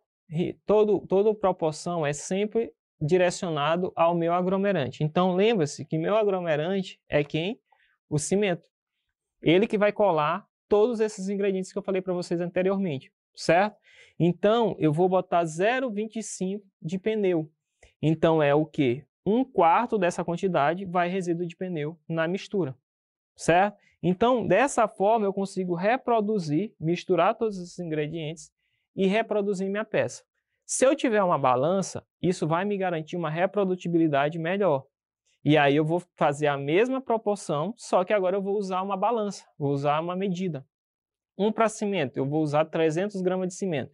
Speaker 2: todo, toda proporção é sempre direcionado ao meu aglomerante. Então, lembra-se que meu aglomerante é quem? O cimento. Ele que vai colar todos esses ingredientes que eu falei para vocês anteriormente, certo? Então, eu vou botar 0,25 de pneu. Então, é o que? Um quarto dessa quantidade vai resíduo de pneu na mistura, certo? Então, dessa forma, eu consigo reproduzir, misturar todos esses ingredientes e reproduzir minha peça. Se eu tiver uma balança, isso vai me garantir uma reprodutibilidade melhor. E aí eu vou fazer a mesma proporção, só que agora eu vou usar uma balança, vou usar uma medida. Um para cimento, eu vou usar 300 gramas de cimento.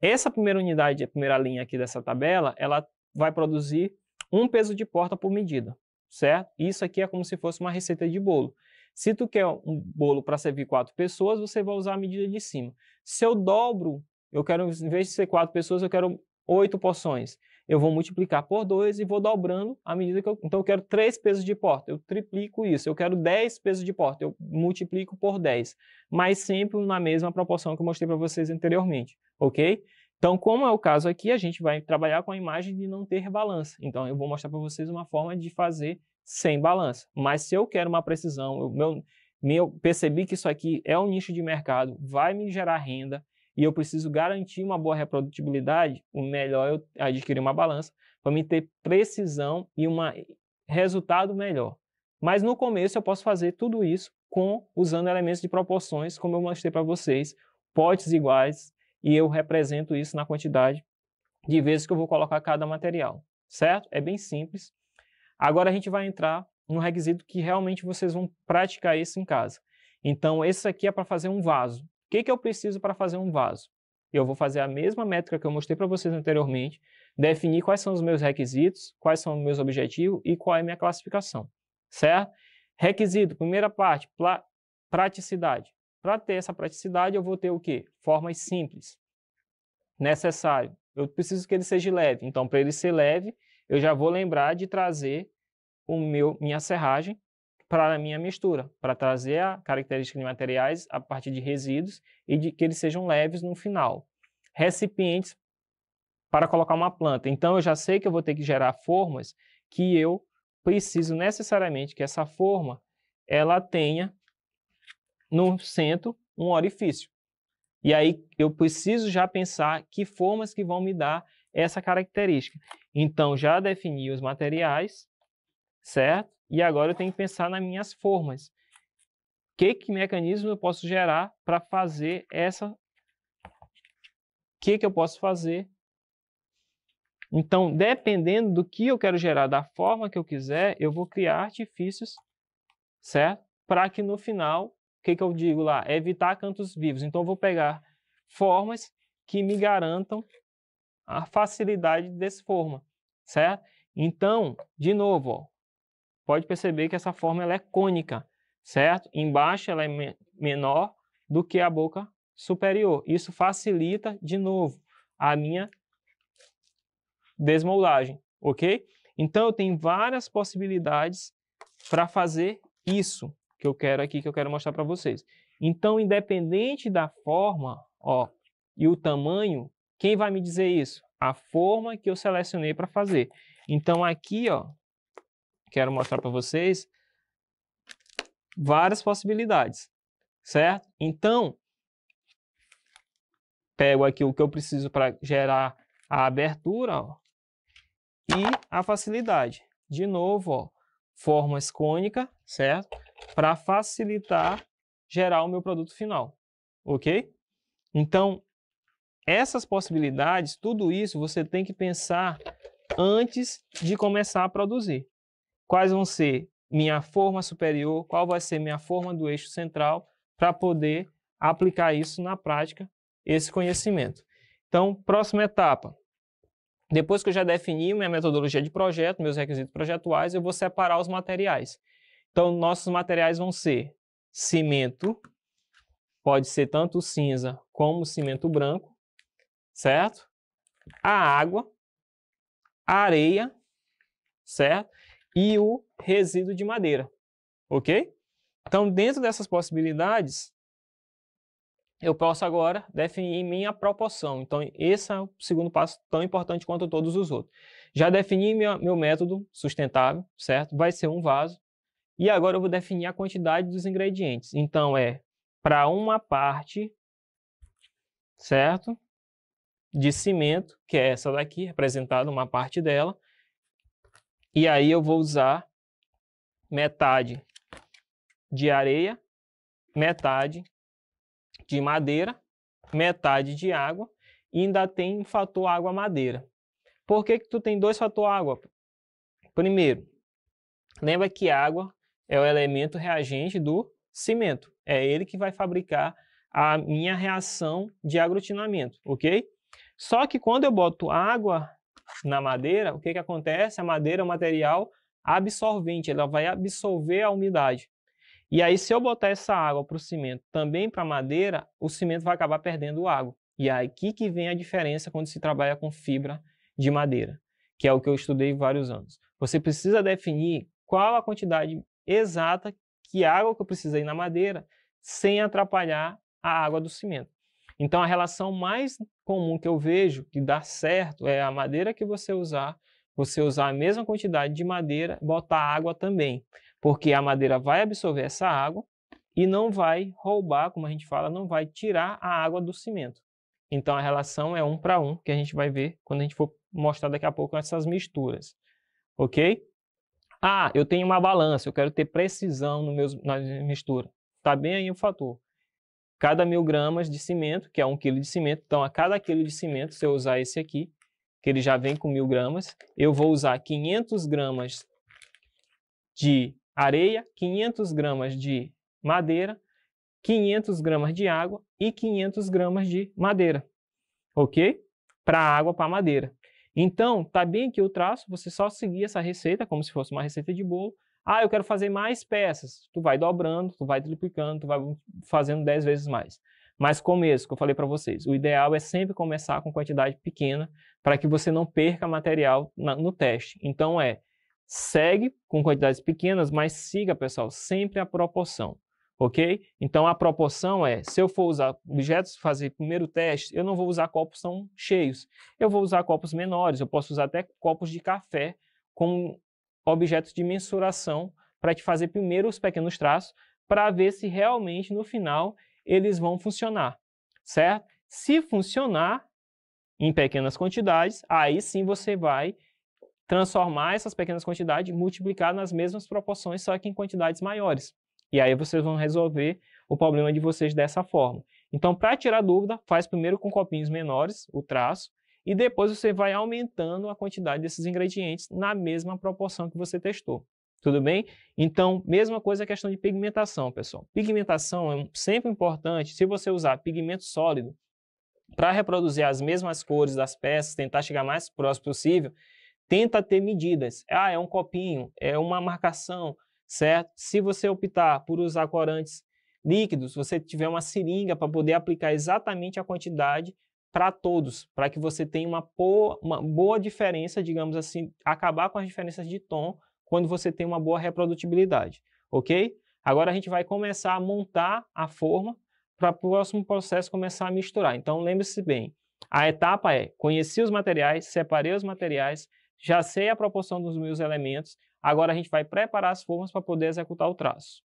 Speaker 2: Essa primeira unidade, a primeira linha aqui dessa tabela, ela vai produzir um peso de porta por medida, certo? Isso aqui é como se fosse uma receita de bolo. Se tu quer um bolo para servir quatro pessoas, você vai usar a medida de cima. Se eu dobro eu quero, em vez de ser quatro pessoas, eu quero oito porções. Eu vou multiplicar por dois e vou dobrando à medida que eu. Então, eu quero três pesos de porta, eu triplico isso. Eu quero dez pesos de porta, eu multiplico por dez. Mas sempre na mesma proporção que eu mostrei para vocês anteriormente, ok? Então, como é o caso aqui, a gente vai trabalhar com a imagem de não ter balança. Então, eu vou mostrar para vocês uma forma de fazer sem balança. Mas se eu quero uma precisão, eu, meu, meu, percebi que isso aqui é um nicho de mercado, vai me gerar renda, e eu preciso garantir uma boa reprodutibilidade, o melhor é eu adquirir uma balança para me ter precisão e um eh, resultado melhor. Mas no começo eu posso fazer tudo isso com usando elementos de proporções, como eu mostrei para vocês, potes iguais, e eu represento isso na quantidade de vezes que eu vou colocar cada material, certo? É bem simples. Agora a gente vai entrar no requisito que realmente vocês vão praticar isso em casa. Então, esse aqui é para fazer um vaso que, que eu preciso para fazer um vaso? Eu vou fazer a mesma métrica que eu mostrei para vocês anteriormente, definir quais são os meus requisitos, quais são os meus objetivos e qual é a minha classificação, certo? Requisito, primeira parte, praticidade. Para ter essa praticidade, eu vou ter o quê? Formas simples. Necessário. Eu preciso que ele seja leve. Então, para ele ser leve, eu já vou lembrar de trazer o meu, minha serragem para a minha mistura, para trazer a característica de materiais a partir de resíduos e de que eles sejam leves no final. Recipientes para colocar uma planta. Então, eu já sei que eu vou ter que gerar formas que eu preciso necessariamente que essa forma ela tenha no centro um orifício. E aí eu preciso já pensar que formas que vão me dar essa característica. Então, já defini os materiais, certo? E agora eu tenho que pensar nas minhas formas. Que, que mecanismo eu posso gerar para fazer essa... O que, que eu posso fazer? Então, dependendo do que eu quero gerar, da forma que eu quiser, eu vou criar artifícios, certo? Para que no final, o que, que eu digo lá? É evitar cantos vivos. Então, eu vou pegar formas que me garantam a facilidade desse forma, certo? Então, de novo, ó, pode perceber que essa forma ela é cônica, certo? Embaixo ela é menor do que a boca superior. Isso facilita, de novo, a minha desmoldagem, ok? Então, eu tenho várias possibilidades para fazer isso que eu quero aqui, que eu quero mostrar para vocês. Então, independente da forma ó, e o tamanho, quem vai me dizer isso? A forma que eu selecionei para fazer. Então, aqui, ó, quero mostrar para vocês várias possibilidades, certo? Então, pego aqui o que eu preciso para gerar a abertura ó, e a facilidade. De novo, ó, formas cônicas, certo? Para facilitar gerar o meu produto final, ok? Então, essas possibilidades, tudo isso você tem que pensar antes de começar a produzir quais vão ser minha forma superior, qual vai ser minha forma do eixo central, para poder aplicar isso na prática, esse conhecimento. Então, próxima etapa. Depois que eu já defini minha metodologia de projeto, meus requisitos projetuais, eu vou separar os materiais. Então, nossos materiais vão ser cimento, pode ser tanto cinza como cimento branco, certo? A água, a areia, certo? e o resíduo de madeira, ok? Então, dentro dessas possibilidades, eu posso agora definir minha proporção. Então, esse é o segundo passo tão importante quanto todos os outros. Já defini meu método sustentável, certo? Vai ser um vaso. E agora eu vou definir a quantidade dos ingredientes. Então, é para uma parte, certo? De cimento, que é essa daqui, representada uma parte dela, e aí eu vou usar metade de areia, metade de madeira, metade de água e ainda tem um fator água-madeira. Por que, que tu tem dois fator água? Primeiro, lembra que água é o elemento reagente do cimento. É ele que vai fabricar a minha reação de aglutinamento, ok? Só que quando eu boto água na madeira, o que, que acontece? A madeira é um material absorvente, ela vai absorver a umidade. E aí, se eu botar essa água para o cimento, também para a madeira, o cimento vai acabar perdendo água. E aí aqui que vem a diferença quando se trabalha com fibra de madeira, que é o que eu estudei vários anos. Você precisa definir qual a quantidade exata que água que eu precisei na madeira, sem atrapalhar a água do cimento. Então, a relação mais comum que eu vejo que dá certo é a madeira que você usar, você usar a mesma quantidade de madeira, botar água também, porque a madeira vai absorver essa água e não vai roubar, como a gente fala, não vai tirar a água do cimento. Então, a relação é um para um, que a gente vai ver quando a gente for mostrar daqui a pouco essas misturas, ok? Ah, eu tenho uma balança, eu quero ter precisão no meus, na mistura. Está bem aí o fator cada mil gramas de cimento, que é um quilo de cimento. Então, a cada quilo de cimento, se eu usar esse aqui, que ele já vem com mil gramas, eu vou usar 500 gramas de areia, 500 gramas de madeira, 500 gramas de água e 500 gramas de madeira, ok? Para água, para madeira. Então, tá bem aqui o traço, você só seguir essa receita, como se fosse uma receita de bolo, ah, eu quero fazer mais peças. Tu vai dobrando, tu vai triplicando, tu vai fazendo 10 vezes mais. Mas começo, que eu falei para vocês, o ideal é sempre começar com quantidade pequena para que você não perca material na, no teste. Então é, segue com quantidades pequenas, mas siga, pessoal, sempre a proporção, ok? Então a proporção é, se eu for usar objetos, fazer primeiro teste, eu não vou usar copos tão cheios. Eu vou usar copos menores, eu posso usar até copos de café com objetos de mensuração para te fazer primeiro os pequenos traços para ver se realmente no final eles vão funcionar, certo? Se funcionar em pequenas quantidades, aí sim você vai transformar essas pequenas quantidades, multiplicar nas mesmas proporções, só que em quantidades maiores. E aí vocês vão resolver o problema de vocês dessa forma. Então, para tirar dúvida, faz primeiro com copinhos menores o traço, e depois você vai aumentando a quantidade desses ingredientes na mesma proporção que você testou. Tudo bem? Então, mesma coisa é a questão de pigmentação, pessoal. Pigmentação é sempre importante. Se você usar pigmento sólido para reproduzir as mesmas cores das peças, tentar chegar mais próximo possível, tenta ter medidas. Ah, é um copinho, é uma marcação, certo? Se você optar por usar corantes líquidos, você tiver uma seringa para poder aplicar exatamente a quantidade para todos, para que você tenha uma, boa, uma boa diferença, digamos assim, acabar com as diferenças de tom quando você tem uma boa reprodutibilidade, ok? Agora a gente vai começar a montar a forma para o próximo processo começar a misturar. Então lembre-se bem, a etapa é conhecer os materiais, separei os materiais, já sei a proporção dos meus elementos, agora a gente vai preparar as formas para poder executar o traço.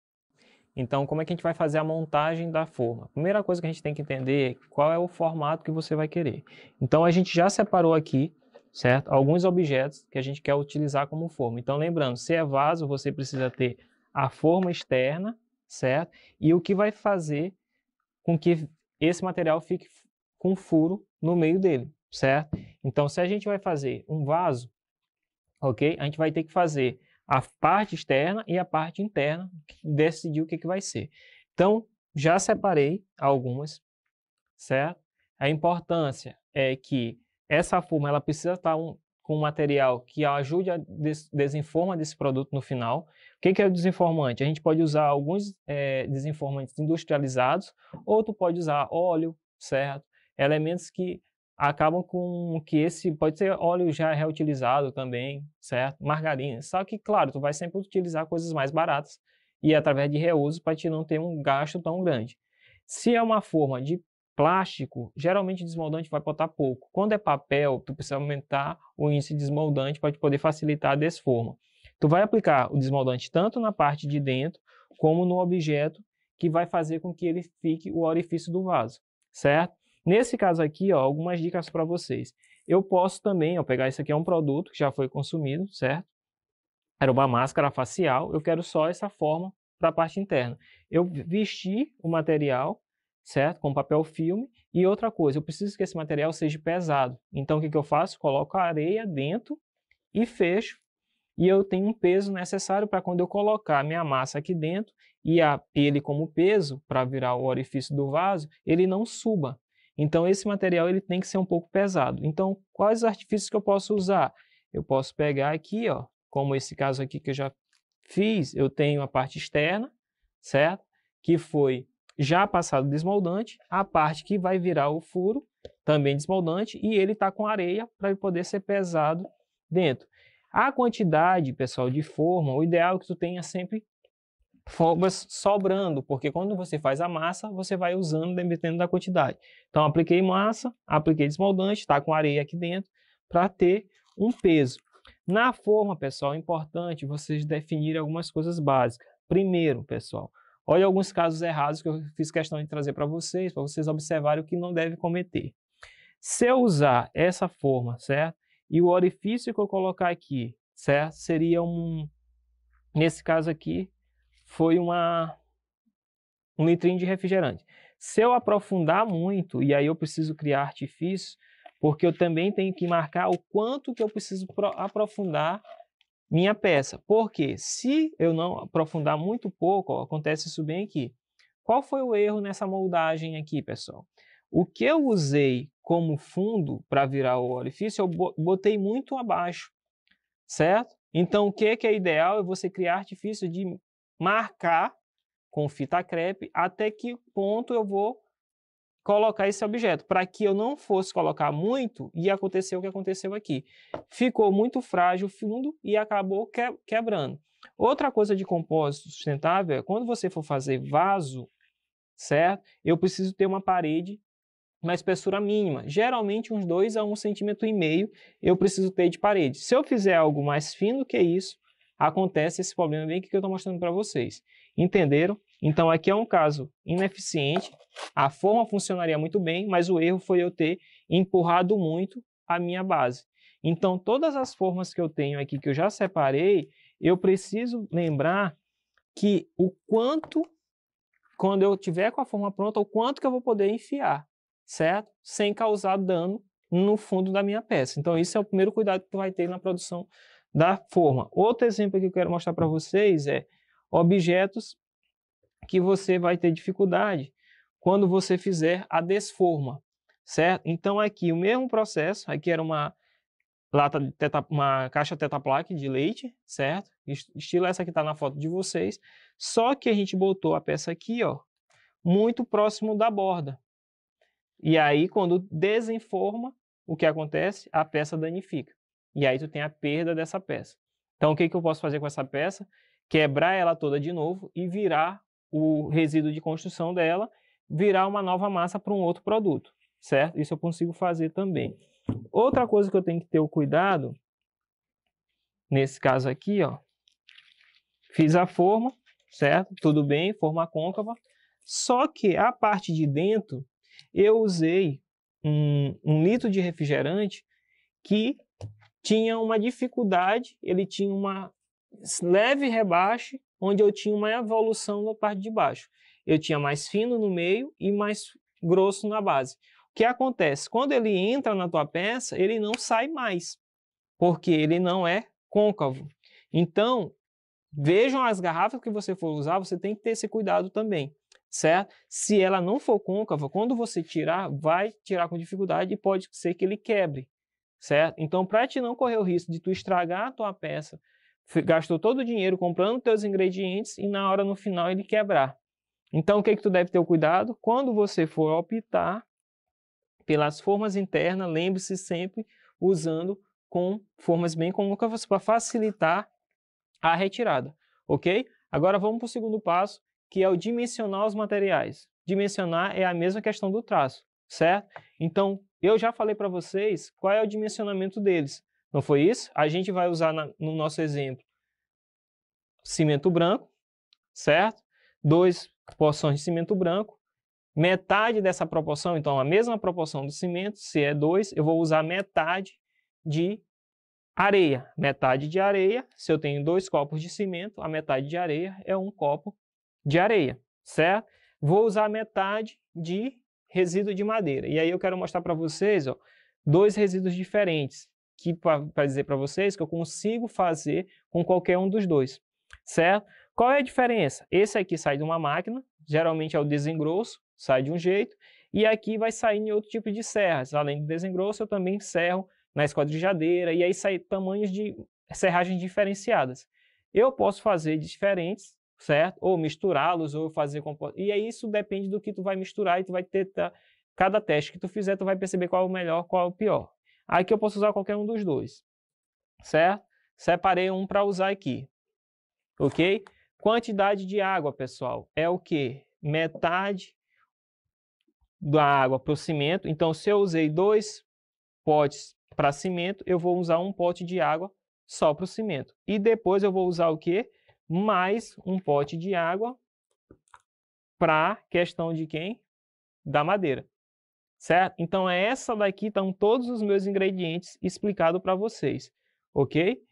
Speaker 2: Então, como é que a gente vai fazer a montagem da forma? Primeira coisa que a gente tem que entender é qual é o formato que você vai querer. Então, a gente já separou aqui, certo? Alguns objetos que a gente quer utilizar como forma. Então, lembrando, se é vaso, você precisa ter a forma externa, certo? E o que vai fazer com que esse material fique com furo no meio dele, certo? Então, se a gente vai fazer um vaso, ok? A gente vai ter que fazer a parte externa e a parte interna, decidir o que, que vai ser. Então, já separei algumas, certo? A importância é que essa forma ela precisa estar tá um, com um material que ajude a des desinforma desse produto no final. O que, que é o desinformante? A gente pode usar alguns é, desinformantes industrializados, ou tu pode usar óleo, certo? Elementos que acabam com que esse pode ser óleo já reutilizado também, certo? Margarina. Só que, claro, tu vai sempre utilizar coisas mais baratas e através de reuso para te não ter um gasto tão grande. Se é uma forma de plástico, geralmente desmoldante vai botar pouco. Quando é papel, tu precisa aumentar o índice de desmoldante para te poder facilitar a desforma. Tu vai aplicar o desmoldante tanto na parte de dentro como no objeto que vai fazer com que ele fique o orifício do vaso, certo? Nesse caso aqui, ó, algumas dicas para vocês. Eu posso também, ó, pegar isso aqui é um produto que já foi consumido, certo? Era uma máscara facial, eu quero só essa forma para a parte interna. Eu vesti o material, certo? Com papel filme. E outra coisa, eu preciso que esse material seja pesado. Então, o que, que eu faço? Coloco a areia dentro e fecho. E eu tenho um peso necessário para quando eu colocar a minha massa aqui dentro e a, ele como peso, para virar o orifício do vaso, ele não suba. Então esse material ele tem que ser um pouco pesado. Então quais artifícios que eu posso usar? Eu posso pegar aqui, ó, como esse caso aqui que eu já fiz, eu tenho a parte externa, certo? Que foi já passado desmoldante, a parte que vai virar o furo, também desmoldante, e ele está com areia para poder ser pesado dentro. A quantidade, pessoal, de forma, o ideal é que tu tenha sempre formas sobrando, porque quando você faz a massa, você vai usando dependendo da quantidade. Então, apliquei massa, apliquei desmoldante, está com areia aqui dentro, para ter um peso. Na forma, pessoal, é importante vocês definirem algumas coisas básicas. Primeiro, pessoal, olha alguns casos errados que eu fiz questão de trazer para vocês, para vocês observarem o que não deve cometer. Se eu usar essa forma, certo? E o orifício que eu colocar aqui, certo? Seria um, nesse caso aqui, foi uma um litrinho de refrigerante. Se eu aprofundar muito, e aí eu preciso criar artifício, porque eu também tenho que marcar o quanto que eu preciso aprofundar minha peça. Porque se eu não aprofundar muito pouco, ó, acontece isso bem aqui. Qual foi o erro nessa moldagem aqui, pessoal? O que eu usei como fundo para virar o orifício, eu botei muito abaixo, certo? Então, o que, que é ideal é você criar artifício de marcar com fita crepe até que ponto eu vou colocar esse objeto, para que eu não fosse colocar muito e aconteceu o que aconteceu aqui. Ficou muito frágil o fundo e acabou que quebrando. Outra coisa de compósito sustentável é quando você for fazer vaso, certo? Eu preciso ter uma parede uma espessura mínima, geralmente uns 2 a 1,5 um cm eu preciso ter de parede. Se eu fizer algo mais fino que isso, acontece esse problema bem que eu estou mostrando para vocês. Entenderam? Então, aqui é um caso ineficiente, a forma funcionaria muito bem, mas o erro foi eu ter empurrado muito a minha base. Então, todas as formas que eu tenho aqui, que eu já separei, eu preciso lembrar que o quanto, quando eu tiver com a forma pronta, o quanto que eu vou poder enfiar, certo? Sem causar dano no fundo da minha peça. Então, isso é o primeiro cuidado que tu vai ter na produção da forma. Outro exemplo que eu quero mostrar para vocês é objetos que você vai ter dificuldade quando você fizer a desforma, certo? Então aqui o mesmo processo, aqui era uma lata teta, uma caixa tetaplaque de leite, certo? Estilo essa que está na foto de vocês, só que a gente botou a peça aqui, ó, muito próximo da borda. E aí quando desenforma, o que acontece? A peça danifica. E aí tu tem a perda dessa peça. Então, o que, que eu posso fazer com essa peça? Quebrar ela toda de novo e virar o resíduo de construção dela, virar uma nova massa para um outro produto, certo? Isso eu consigo fazer também. Outra coisa que eu tenho que ter o cuidado, nesse caso aqui, ó, fiz a forma, certo? Tudo bem, forma côncava. Só que a parte de dentro, eu usei um, um litro de refrigerante que tinha uma dificuldade, ele tinha uma leve rebaixe, onde eu tinha uma evolução na parte de baixo. Eu tinha mais fino no meio e mais grosso na base. O que acontece? Quando ele entra na tua peça, ele não sai mais, porque ele não é côncavo. Então, vejam as garrafas que você for usar, você tem que ter esse cuidado também, certo? Se ela não for côncava, quando você tirar, vai tirar com dificuldade e pode ser que ele quebre certo? Então, para te não correr o risco de tu estragar a tua peça, gastou todo o dinheiro comprando teus ingredientes e na hora no final ele quebrar. Então, o que é que tu deve ter o cuidado? Quando você for optar pelas formas internas, lembre-se sempre usando com formas bem comuns para facilitar a retirada, ok? Agora vamos para o segundo passo, que é o dimensionar os materiais. Dimensionar é a mesma questão do traço, certo? Então, eu já falei para vocês qual é o dimensionamento deles. Não foi isso? A gente vai usar na, no nosso exemplo cimento branco, certo? Dois porções de cimento branco. Metade dessa proporção, então a mesma proporção do cimento, se é 2, eu vou usar metade de areia. Metade de areia, se eu tenho dois copos de cimento, a metade de areia é um copo de areia, certo? Vou usar metade de resíduo de madeira. E aí eu quero mostrar para vocês ó, dois resíduos diferentes, que para dizer para vocês que eu consigo fazer com qualquer um dos dois, certo? Qual é a diferença? Esse aqui sai de uma máquina, geralmente é o desengrosso, sai de um jeito, e aqui vai sair em outro tipo de serras. Além do desengrosso, eu também serro na esquadrijadeira, e aí sai tamanhos de serragens diferenciadas. Eu posso fazer diferentes certo? Ou misturá-los, ou fazer... composto E aí isso depende do que tu vai misturar e tu vai ter... Cada teste que tu fizer, tu vai perceber qual é o melhor, qual é o pior. Aqui eu posso usar qualquer um dos dois, certo? Separei um para usar aqui, ok? Quantidade de água, pessoal, é o que? Metade da água para o cimento. Então, se eu usei dois potes para cimento, eu vou usar um pote de água só para o cimento. E depois eu vou usar o que? mais um pote de água para questão de quem? Da madeira. Certo? Então, é essa daqui estão todos os meus ingredientes explicado para vocês, ok?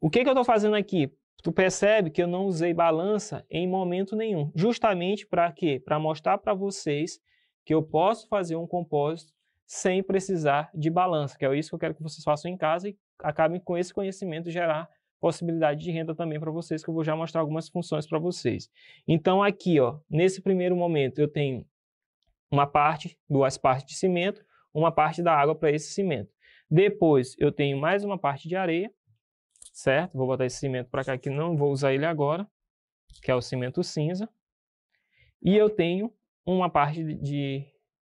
Speaker 2: O que, que eu estou fazendo aqui? Tu percebe que eu não usei balança em momento nenhum, justamente para quê? Para mostrar para vocês que eu posso fazer um compósito sem precisar de balança, que é isso que eu quero que vocês façam em casa e acabem com esse conhecimento gerar possibilidade de renda também para vocês, que eu vou já mostrar algumas funções para vocês. Então, aqui, ó, nesse primeiro momento, eu tenho uma parte, duas partes de cimento, uma parte da água para esse cimento. Depois, eu tenho mais uma parte de areia, certo? Vou botar esse cimento para cá, que não vou usar ele agora, que é o cimento cinza. E eu tenho uma parte de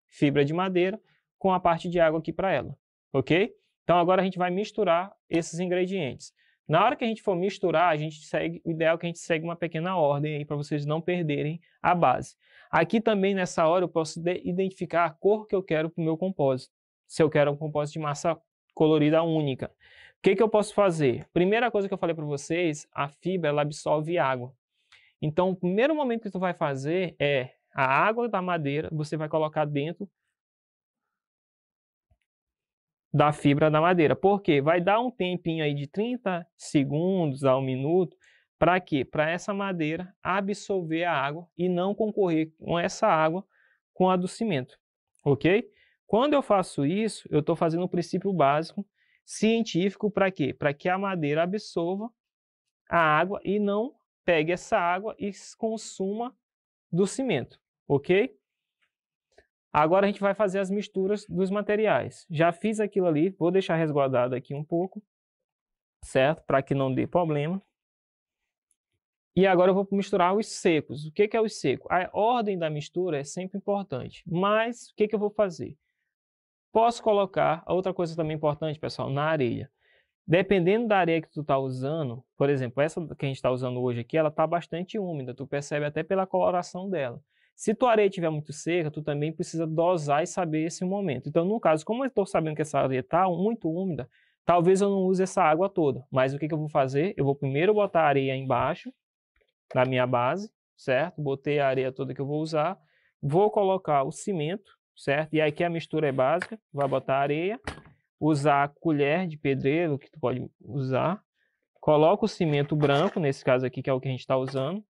Speaker 2: fibra de madeira com a parte de água aqui para ela, ok? Então, agora a gente vai misturar esses ingredientes. Na hora que a gente for misturar, a gente segue, o ideal é que a gente segue uma pequena ordem aí para vocês não perderem a base. Aqui também nessa hora eu posso identificar a cor que eu quero para o meu compósito. Se eu quero um compósito de massa colorida única. O que, que eu posso fazer? Primeira coisa que eu falei para vocês, a fibra ela absorve água. Então o primeiro momento que tu vai fazer é a água da madeira, você vai colocar dentro da fibra da madeira. Por quê? Vai dar um tempinho aí de 30 segundos a um minuto para quê? Para essa madeira absorver a água e não concorrer com essa água com a do cimento, ok? Quando eu faço isso, eu estou fazendo um princípio básico científico para quê? Para que a madeira absorva a água e não pegue essa água e consuma do cimento, ok? Agora a gente vai fazer as misturas dos materiais. Já fiz aquilo ali, vou deixar resguardado aqui um pouco, certo? Para que não dê problema. E agora eu vou misturar os secos. O que, que é o seco? A ordem da mistura é sempre importante, mas o que, que eu vou fazer? Posso colocar, outra coisa também importante, pessoal, na areia. Dependendo da areia que tu está usando, por exemplo, essa que a gente está usando hoje aqui, ela está bastante úmida, tu percebe até pela coloração dela. Se tua areia estiver muito seca, tu também precisa dosar e saber esse momento. Então, no caso, como eu estou sabendo que essa areia está muito úmida, talvez eu não use essa água toda. Mas o que, que eu vou fazer? Eu vou primeiro botar a areia embaixo da minha base, certo? Botei a areia toda que eu vou usar. Vou colocar o cimento, certo? E aqui a mistura é básica. Vai botar a areia, usar a colher de pedreiro, que tu pode usar. Coloca o cimento branco, nesse caso aqui, que é o que a gente está usando.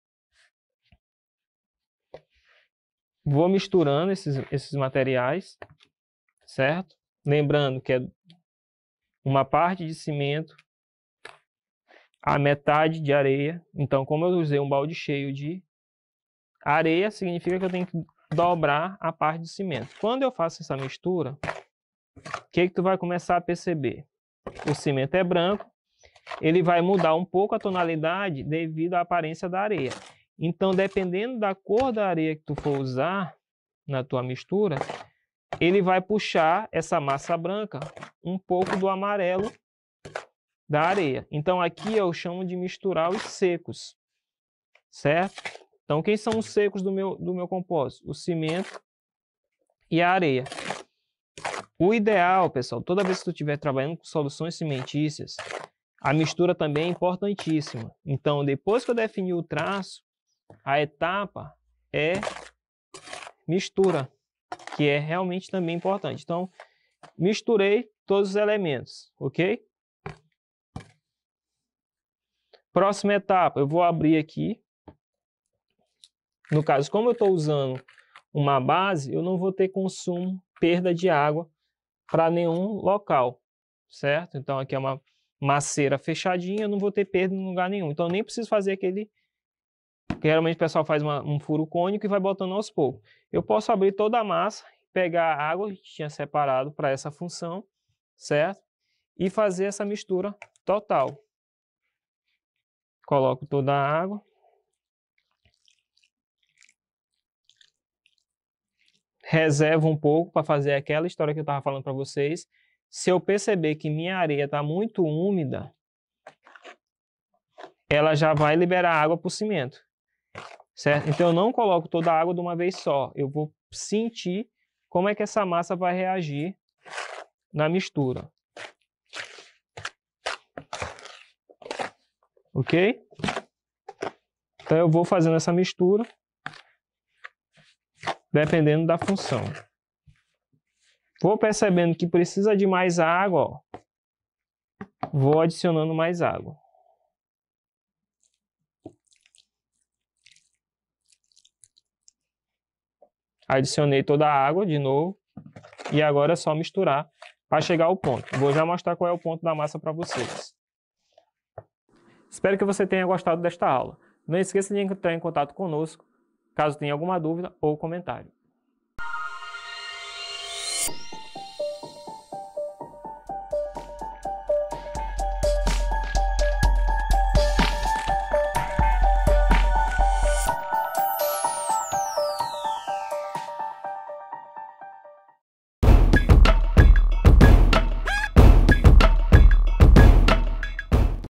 Speaker 2: Vou misturando esses, esses materiais, certo? Lembrando que é uma parte de cimento, a metade de areia. Então, como eu usei um balde cheio de areia, significa que eu tenho que dobrar a parte de cimento. Quando eu faço essa mistura, o que, que tu vai começar a perceber? O cimento é branco, ele vai mudar um pouco a tonalidade devido à aparência da areia. Então, dependendo da cor da areia que tu for usar na tua mistura, ele vai puxar essa massa branca um pouco do amarelo da areia. Então, aqui eu chamo de misturar os secos, certo? Então, quem são os secos do meu, do meu compósito? O cimento e a areia. O ideal, pessoal, toda vez que tu estiver trabalhando com soluções cimentícias, a mistura também é importantíssima. Então, depois que eu definir o traço, a etapa é mistura, que é realmente também importante. Então, misturei todos os elementos, ok? Próxima etapa, eu vou abrir aqui. No caso, como eu estou usando uma base, eu não vou ter consumo, perda de água para nenhum local, certo? Então, aqui é uma maceira fechadinha, eu não vou ter perda em lugar nenhum. Então, eu nem preciso fazer aquele porque geralmente o pessoal faz uma, um furo cônico e vai botando aos poucos. Eu posso abrir toda a massa, pegar a água que tinha separado para essa função, certo? E fazer essa mistura total. Coloco toda a água. Reservo um pouco para fazer aquela história que eu estava falando para vocês. Se eu perceber que minha areia está muito úmida, ela já vai liberar água para o cimento certo? Então eu não coloco toda a água de uma vez só, eu vou sentir como é que essa massa vai reagir na mistura. Ok? Então eu vou fazendo essa mistura dependendo da função. Vou percebendo que precisa de mais água, ó. vou adicionando mais água. Adicionei toda a água de novo. E agora é só misturar para chegar ao ponto. Vou já mostrar qual é o ponto da massa para vocês. Espero que você tenha gostado desta aula. Não esqueça de entrar em contato conosco, caso tenha alguma dúvida ou comentário.